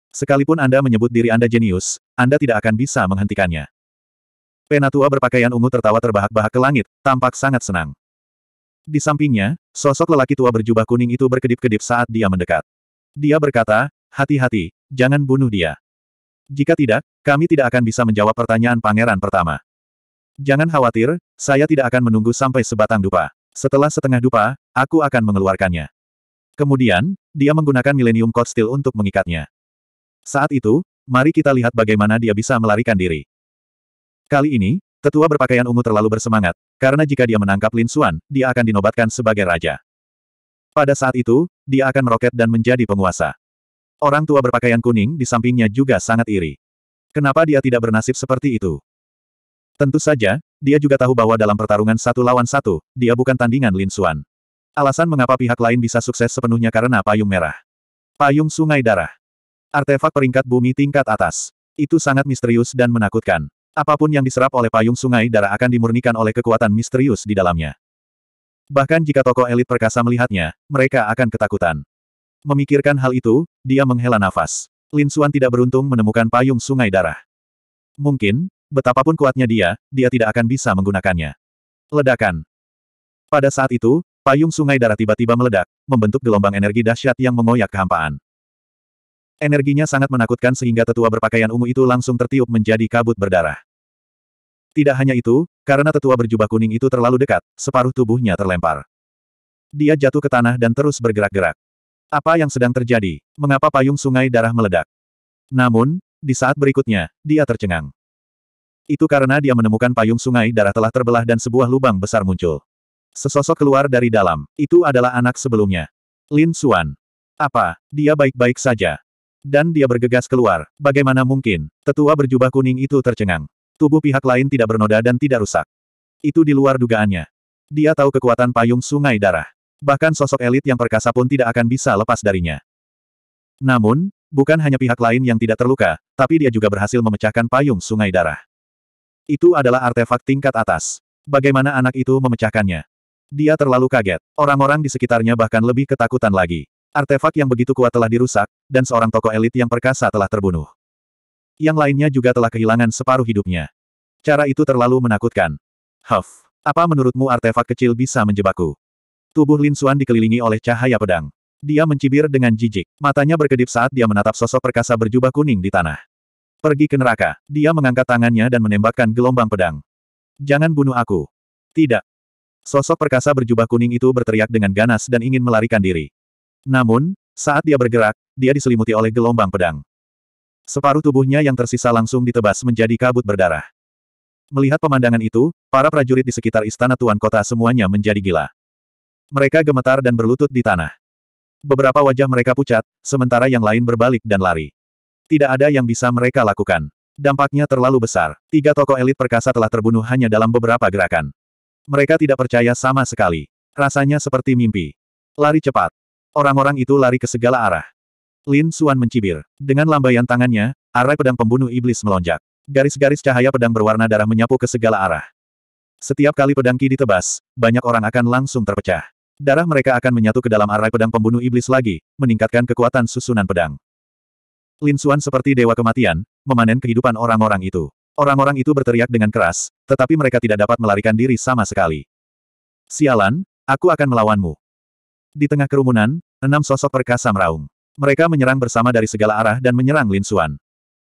Sekalipun Anda menyebut diri Anda jenius, Anda tidak akan bisa menghentikannya. Penatua berpakaian ungu tertawa terbahak-bahak ke langit, tampak sangat senang. Di sampingnya, sosok lelaki tua berjubah kuning itu berkedip-kedip saat dia mendekat. Dia berkata, hati-hati, jangan bunuh dia. Jika tidak, kami tidak akan bisa menjawab pertanyaan pangeran pertama. Jangan khawatir, saya tidak akan menunggu sampai sebatang dupa. Setelah setengah dupa, aku akan mengeluarkannya. Kemudian, dia menggunakan Millennium Code Steel untuk mengikatnya. Saat itu, mari kita lihat bagaimana dia bisa melarikan diri. Kali ini, tetua berpakaian ungu terlalu bersemangat, karena jika dia menangkap Lin Xuan, dia akan dinobatkan sebagai raja. Pada saat itu, dia akan meroket dan menjadi penguasa. Orang tua berpakaian kuning di sampingnya juga sangat iri. Kenapa dia tidak bernasib seperti itu? Tentu saja, dia juga tahu bahwa dalam pertarungan satu lawan satu, dia bukan tandingan Lin Xuan. Alasan mengapa pihak lain bisa sukses sepenuhnya karena payung merah. Payung sungai darah. Artefak peringkat bumi tingkat atas. Itu sangat misterius dan menakutkan. Apapun yang diserap oleh payung sungai darah akan dimurnikan oleh kekuatan misterius di dalamnya. Bahkan jika tokoh elit perkasa melihatnya, mereka akan ketakutan. Memikirkan hal itu, dia menghela nafas. Lin Xuan tidak beruntung menemukan payung sungai darah. Mungkin, Betapapun kuatnya dia, dia tidak akan bisa menggunakannya. Ledakan. Pada saat itu, payung sungai darah tiba-tiba meledak, membentuk gelombang energi dahsyat yang mengoyak kehampaan. Energinya sangat menakutkan sehingga tetua berpakaian ungu itu langsung tertiup menjadi kabut berdarah. Tidak hanya itu, karena tetua berjubah kuning itu terlalu dekat, separuh tubuhnya terlempar. Dia jatuh ke tanah dan terus bergerak-gerak. Apa yang sedang terjadi? Mengapa payung sungai darah meledak? Namun, di saat berikutnya, dia tercengang. Itu karena dia menemukan payung sungai darah telah terbelah dan sebuah lubang besar muncul. Sesosok keluar dari dalam. Itu adalah anak sebelumnya. Lin Xuan. Apa? Dia baik-baik saja. Dan dia bergegas keluar. Bagaimana mungkin? Tetua berjubah kuning itu tercengang. Tubuh pihak lain tidak bernoda dan tidak rusak. Itu di luar dugaannya. Dia tahu kekuatan payung sungai darah. Bahkan sosok elit yang perkasa pun tidak akan bisa lepas darinya. Namun, bukan hanya pihak lain yang tidak terluka, tapi dia juga berhasil memecahkan payung sungai darah. Itu adalah artefak tingkat atas. Bagaimana anak itu memecahkannya? Dia terlalu kaget. Orang-orang di sekitarnya bahkan lebih ketakutan lagi. Artefak yang begitu kuat telah dirusak, dan seorang tokoh elit yang perkasa telah terbunuh. Yang lainnya juga telah kehilangan separuh hidupnya. Cara itu terlalu menakutkan. Huff, apa menurutmu artefak kecil bisa menjebakku? Tubuh Lin Suan dikelilingi oleh cahaya pedang. Dia mencibir dengan jijik. Matanya berkedip saat dia menatap sosok perkasa berjubah kuning di tanah. Pergi ke neraka. Dia mengangkat tangannya dan menembakkan gelombang pedang. Jangan bunuh aku. Tidak. Sosok perkasa berjubah kuning itu berteriak dengan ganas dan ingin melarikan diri. Namun, saat dia bergerak, dia diselimuti oleh gelombang pedang. Separuh tubuhnya yang tersisa langsung ditebas menjadi kabut berdarah. Melihat pemandangan itu, para prajurit di sekitar istana tuan kota semuanya menjadi gila. Mereka gemetar dan berlutut di tanah. Beberapa wajah mereka pucat, sementara yang lain berbalik dan lari. Tidak ada yang bisa mereka lakukan. Dampaknya terlalu besar. Tiga tokoh elit perkasa telah terbunuh hanya dalam beberapa gerakan. Mereka tidak percaya sama sekali. Rasanya seperti mimpi. Lari cepat. Orang-orang itu lari ke segala arah. Lin Suan mencibir. Dengan lambaian tangannya, arai pedang pembunuh iblis melonjak. Garis-garis cahaya pedang berwarna darah menyapu ke segala arah. Setiap kali pedang ki ditebas, banyak orang akan langsung terpecah. Darah mereka akan menyatu ke dalam arai pedang pembunuh iblis lagi, meningkatkan kekuatan susunan pedang. Lin Xuan seperti dewa kematian, memanen kehidupan orang-orang itu. Orang-orang itu berteriak dengan keras, tetapi mereka tidak dapat melarikan diri sama sekali. Sialan, aku akan melawanmu. Di tengah kerumunan, enam sosok perkasa meraung. Mereka menyerang bersama dari segala arah dan menyerang Lin Xuan.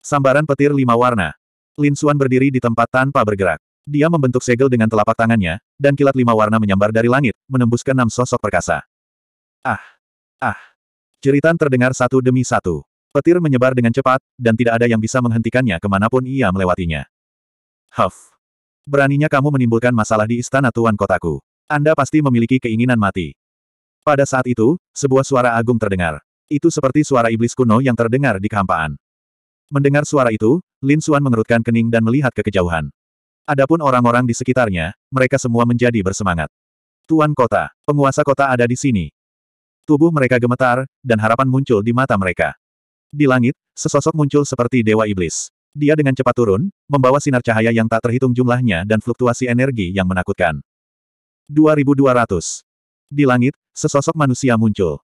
Sambaran petir lima warna. Lin Xuan berdiri di tempat tanpa bergerak. Dia membentuk segel dengan telapak tangannya, dan kilat lima warna menyambar dari langit, menembus ke enam sosok perkasa. Ah! Ah! Ceritan terdengar satu demi satu. Petir menyebar dengan cepat, dan tidak ada yang bisa menghentikannya kemanapun ia melewatinya. Huff. Beraninya kamu menimbulkan masalah di istana tuan kotaku. Anda pasti memiliki keinginan mati. Pada saat itu, sebuah suara agung terdengar. Itu seperti suara iblis kuno yang terdengar di kehampaan. Mendengar suara itu, Lin Xuan mengerutkan kening dan melihat ke kejauhan. Adapun orang-orang di sekitarnya, mereka semua menjadi bersemangat. Tuan kota, penguasa kota ada di sini. Tubuh mereka gemetar, dan harapan muncul di mata mereka. Di langit, sesosok muncul seperti dewa iblis. Dia dengan cepat turun, membawa sinar cahaya yang tak terhitung jumlahnya dan fluktuasi energi yang menakutkan. 2200. Di langit, sesosok manusia muncul.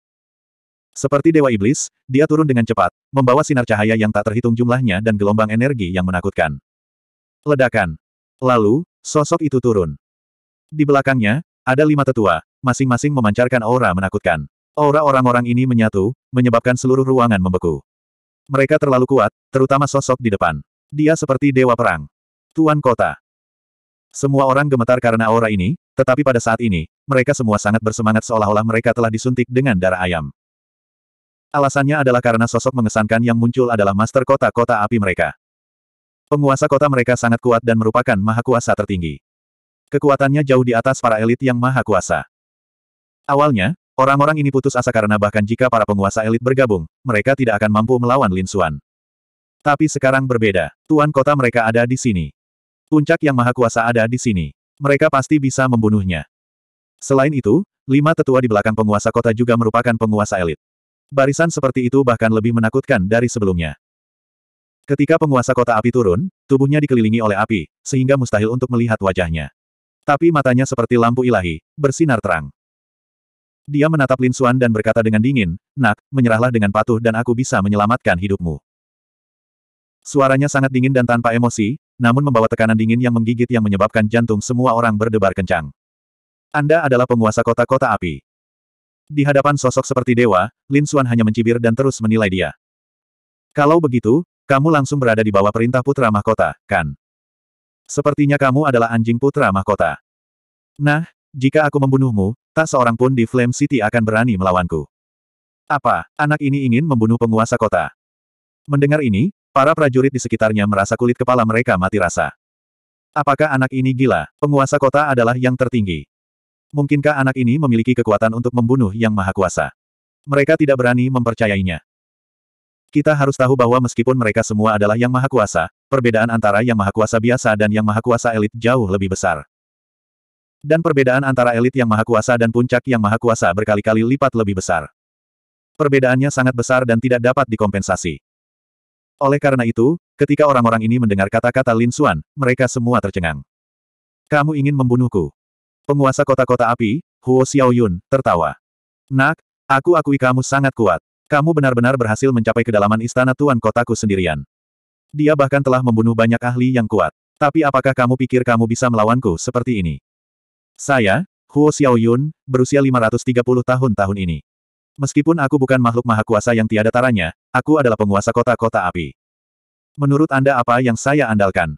Seperti dewa iblis, dia turun dengan cepat, membawa sinar cahaya yang tak terhitung jumlahnya dan gelombang energi yang menakutkan. Ledakan. Lalu, sosok itu turun. Di belakangnya, ada lima tetua, masing-masing memancarkan aura menakutkan. Aura orang-orang ini menyatu, menyebabkan seluruh ruangan membeku. Mereka terlalu kuat, terutama sosok di depan. Dia seperti dewa perang. Tuan kota. Semua orang gemetar karena aura ini, tetapi pada saat ini, mereka semua sangat bersemangat seolah-olah mereka telah disuntik dengan darah ayam. Alasannya adalah karena sosok mengesankan yang muncul adalah master kota-kota api mereka. Penguasa kota mereka sangat kuat dan merupakan maha kuasa tertinggi. Kekuatannya jauh di atas para elit yang maha kuasa. Awalnya, Orang-orang ini putus asa karena bahkan jika para penguasa elit bergabung, mereka tidak akan mampu melawan Lin Xuan. Tapi sekarang berbeda. Tuan kota mereka ada di sini. Puncak yang maha kuasa ada di sini. Mereka pasti bisa membunuhnya. Selain itu, lima tetua di belakang penguasa kota juga merupakan penguasa elit. Barisan seperti itu bahkan lebih menakutkan dari sebelumnya. Ketika penguasa kota api turun, tubuhnya dikelilingi oleh api, sehingga mustahil untuk melihat wajahnya. Tapi matanya seperti lampu ilahi, bersinar terang. Dia menatap Lin Xuan dan berkata dengan dingin, Nak, menyerahlah dengan patuh dan aku bisa menyelamatkan hidupmu. Suaranya sangat dingin dan tanpa emosi, namun membawa tekanan dingin yang menggigit yang menyebabkan jantung semua orang berdebar kencang. Anda adalah penguasa kota-kota api. Di hadapan sosok seperti dewa, Lin Xuan hanya mencibir dan terus menilai dia. Kalau begitu, kamu langsung berada di bawah perintah putra mahkota, kan? Sepertinya kamu adalah anjing putra mahkota. Nah, jika aku membunuhmu, Tak seorang pun di Flame City akan berani melawanku. Apa, anak ini ingin membunuh penguasa kota? Mendengar ini, para prajurit di sekitarnya merasa kulit kepala mereka mati rasa. Apakah anak ini gila? Penguasa kota adalah yang tertinggi. Mungkinkah anak ini memiliki kekuatan untuk membunuh yang maha kuasa? Mereka tidak berani mempercayainya. Kita harus tahu bahwa meskipun mereka semua adalah yang maha kuasa, perbedaan antara yang maha kuasa biasa dan yang maha kuasa elit jauh lebih besar. Dan perbedaan antara elit yang maha kuasa dan puncak yang maha kuasa berkali-kali lipat lebih besar. Perbedaannya sangat besar dan tidak dapat dikompensasi. Oleh karena itu, ketika orang-orang ini mendengar kata-kata Lin Xuan, mereka semua tercengang. Kamu ingin membunuhku? Penguasa kota-kota api, Huo Xiaoyun, tertawa. Nak, aku akui kamu sangat kuat. Kamu benar-benar berhasil mencapai kedalaman istana tuan kotaku sendirian. Dia bahkan telah membunuh banyak ahli yang kuat. Tapi apakah kamu pikir kamu bisa melawanku seperti ini? Saya, Huo Xiaoyun, berusia 530 tahun tahun ini. Meskipun aku bukan makhluk maha kuasa yang tiada taranya, aku adalah penguasa kota-kota api. Menurut Anda apa yang saya andalkan?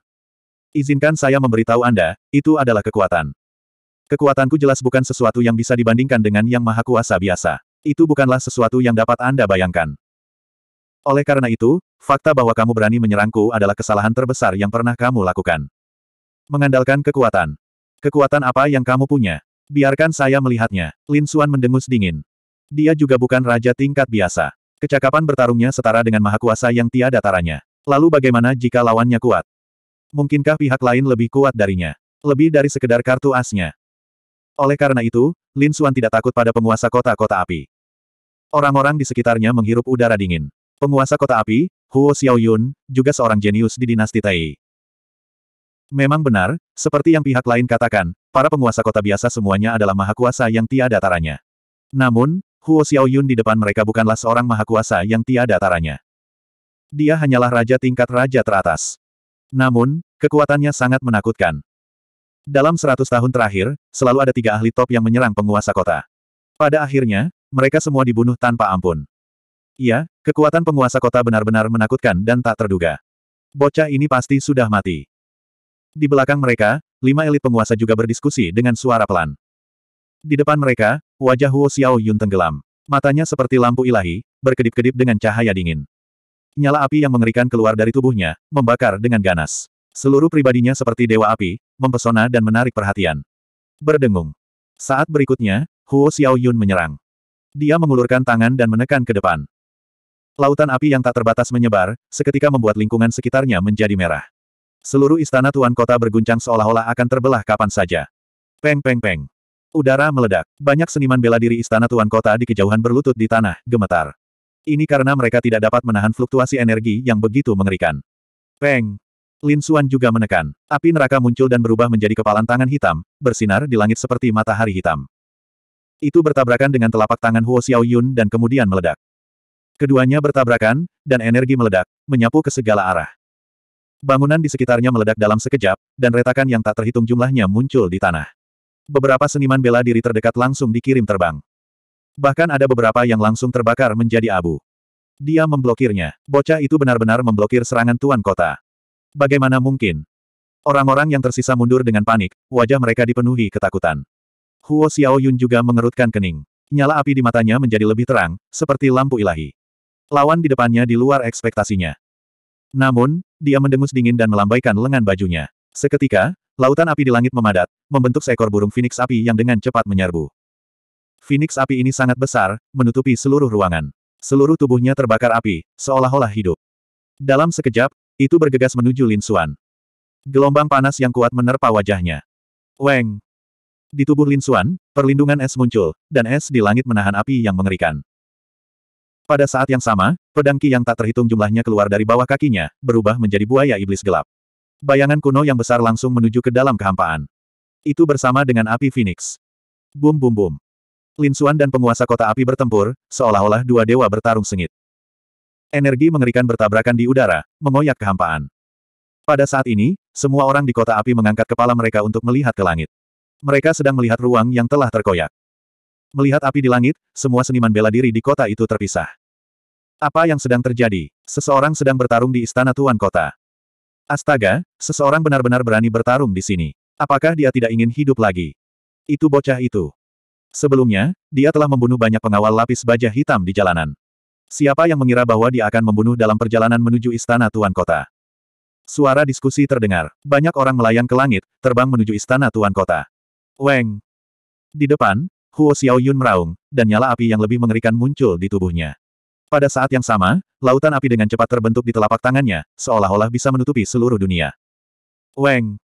Izinkan saya memberitahu Anda, itu adalah kekuatan. Kekuatanku jelas bukan sesuatu yang bisa dibandingkan dengan yang maha kuasa biasa. Itu bukanlah sesuatu yang dapat Anda bayangkan. Oleh karena itu, fakta bahwa kamu berani menyerangku adalah kesalahan terbesar yang pernah kamu lakukan. Mengandalkan kekuatan. Kekuatan apa yang kamu punya? Biarkan saya melihatnya. Lin Suan mendengus dingin. Dia juga bukan raja tingkat biasa. Kecakapan bertarungnya setara dengan mahakuasa yang tiada taranya. Lalu bagaimana jika lawannya kuat? Mungkinkah pihak lain lebih kuat darinya? Lebih dari sekedar kartu asnya. Oleh karena itu, Lin Suan tidak takut pada penguasa kota-kota api. Orang-orang di sekitarnya menghirup udara dingin. Penguasa kota api, Huo Xiaoyun, juga seorang jenius di dinasti Tai. Memang benar, seperti yang pihak lain katakan, para penguasa kota biasa semuanya adalah mahakuasa yang tiada taranya. Namun, Huo Xiaoyun di depan mereka bukanlah seorang mahakuasa yang tiada taranya. Dia hanyalah raja tingkat raja teratas. Namun, kekuatannya sangat menakutkan. Dalam seratus tahun terakhir, selalu ada tiga ahli top yang menyerang penguasa kota. Pada akhirnya, mereka semua dibunuh tanpa ampun. Iya, kekuatan penguasa kota benar-benar menakutkan dan tak terduga. Bocah ini pasti sudah mati. Di belakang mereka, lima elit penguasa juga berdiskusi dengan suara pelan. Di depan mereka, wajah Huo Xiao Yun tenggelam. Matanya seperti lampu ilahi, berkedip-kedip dengan cahaya dingin. Nyala api yang mengerikan keluar dari tubuhnya, membakar dengan ganas. Seluruh pribadinya seperti dewa api, mempesona dan menarik perhatian. Berdengung. Saat berikutnya, Huo Xiao Yun menyerang. Dia mengulurkan tangan dan menekan ke depan. Lautan api yang tak terbatas menyebar, seketika membuat lingkungan sekitarnya menjadi merah. Seluruh istana tuan kota berguncang seolah-olah akan terbelah kapan saja. Peng peng peng. Udara meledak. Banyak seniman bela diri istana tuan kota di kejauhan berlutut di tanah, gemetar. Ini karena mereka tidak dapat menahan fluktuasi energi yang begitu mengerikan. Peng. Lin Xuan juga menekan. Api neraka muncul dan berubah menjadi kepalan tangan hitam, bersinar di langit seperti matahari hitam. Itu bertabrakan dengan telapak tangan Huo Xiaoyun dan kemudian meledak. Keduanya bertabrakan, dan energi meledak, menyapu ke segala arah. Bangunan di sekitarnya meledak dalam sekejap, dan retakan yang tak terhitung jumlahnya muncul di tanah. Beberapa seniman bela diri terdekat langsung dikirim terbang. Bahkan ada beberapa yang langsung terbakar menjadi abu. Dia memblokirnya. Bocah itu benar-benar memblokir serangan tuan kota. Bagaimana mungkin? Orang-orang yang tersisa mundur dengan panik, wajah mereka dipenuhi ketakutan. Huo Xiaoyun juga mengerutkan kening. Nyala api di matanya menjadi lebih terang, seperti lampu ilahi. Lawan di depannya di luar ekspektasinya. Namun, dia mendengus dingin dan melambaikan lengan bajunya. Seketika, lautan api di langit memadat, membentuk seekor burung Phoenix api yang dengan cepat menyerbu. Phoenix api ini sangat besar, menutupi seluruh ruangan. Seluruh tubuhnya terbakar api, seolah-olah hidup. Dalam sekejap, itu bergegas menuju Lin Xuan. Gelombang panas yang kuat menerpa wajahnya. Weng! Di tubuh Lin Xuan, perlindungan es muncul, dan es di langit menahan api yang mengerikan. Pada saat yang sama, pedang Qi yang tak terhitung jumlahnya keluar dari bawah kakinya, berubah menjadi buaya iblis gelap. Bayangan kuno yang besar langsung menuju ke dalam kehampaan. Itu bersama dengan api Phoenix. Bum bum bum. Lin Xuan dan penguasa kota api bertempur, seolah-olah dua dewa bertarung sengit. Energi mengerikan bertabrakan di udara, mengoyak kehampaan. Pada saat ini, semua orang di kota api mengangkat kepala mereka untuk melihat ke langit. Mereka sedang melihat ruang yang telah terkoyak. Melihat api di langit, semua seniman bela diri di kota itu terpisah. Apa yang sedang terjadi? Seseorang sedang bertarung di istana tuan kota. Astaga, seseorang benar-benar berani bertarung di sini. Apakah dia tidak ingin hidup lagi? Itu bocah itu. Sebelumnya, dia telah membunuh banyak pengawal lapis baja hitam di jalanan. Siapa yang mengira bahwa dia akan membunuh dalam perjalanan menuju istana tuan kota? Suara diskusi terdengar. Banyak orang melayang ke langit, terbang menuju istana tuan kota. Weng! Di depan, Huo Xiaoyun meraung, dan nyala api yang lebih mengerikan muncul di tubuhnya. Pada saat yang sama, lautan api dengan cepat terbentuk di telapak tangannya, seolah-olah bisa menutupi seluruh dunia. Weng!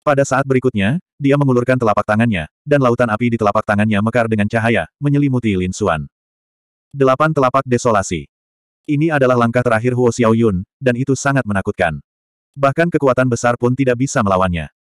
Pada saat berikutnya, dia mengulurkan telapak tangannya, dan lautan api di telapak tangannya mekar dengan cahaya, menyelimuti Lin Xuan. Delapan telapak desolasi. Ini adalah langkah terakhir Huo Xiaoyun, dan itu sangat menakutkan. Bahkan kekuatan besar pun tidak bisa melawannya.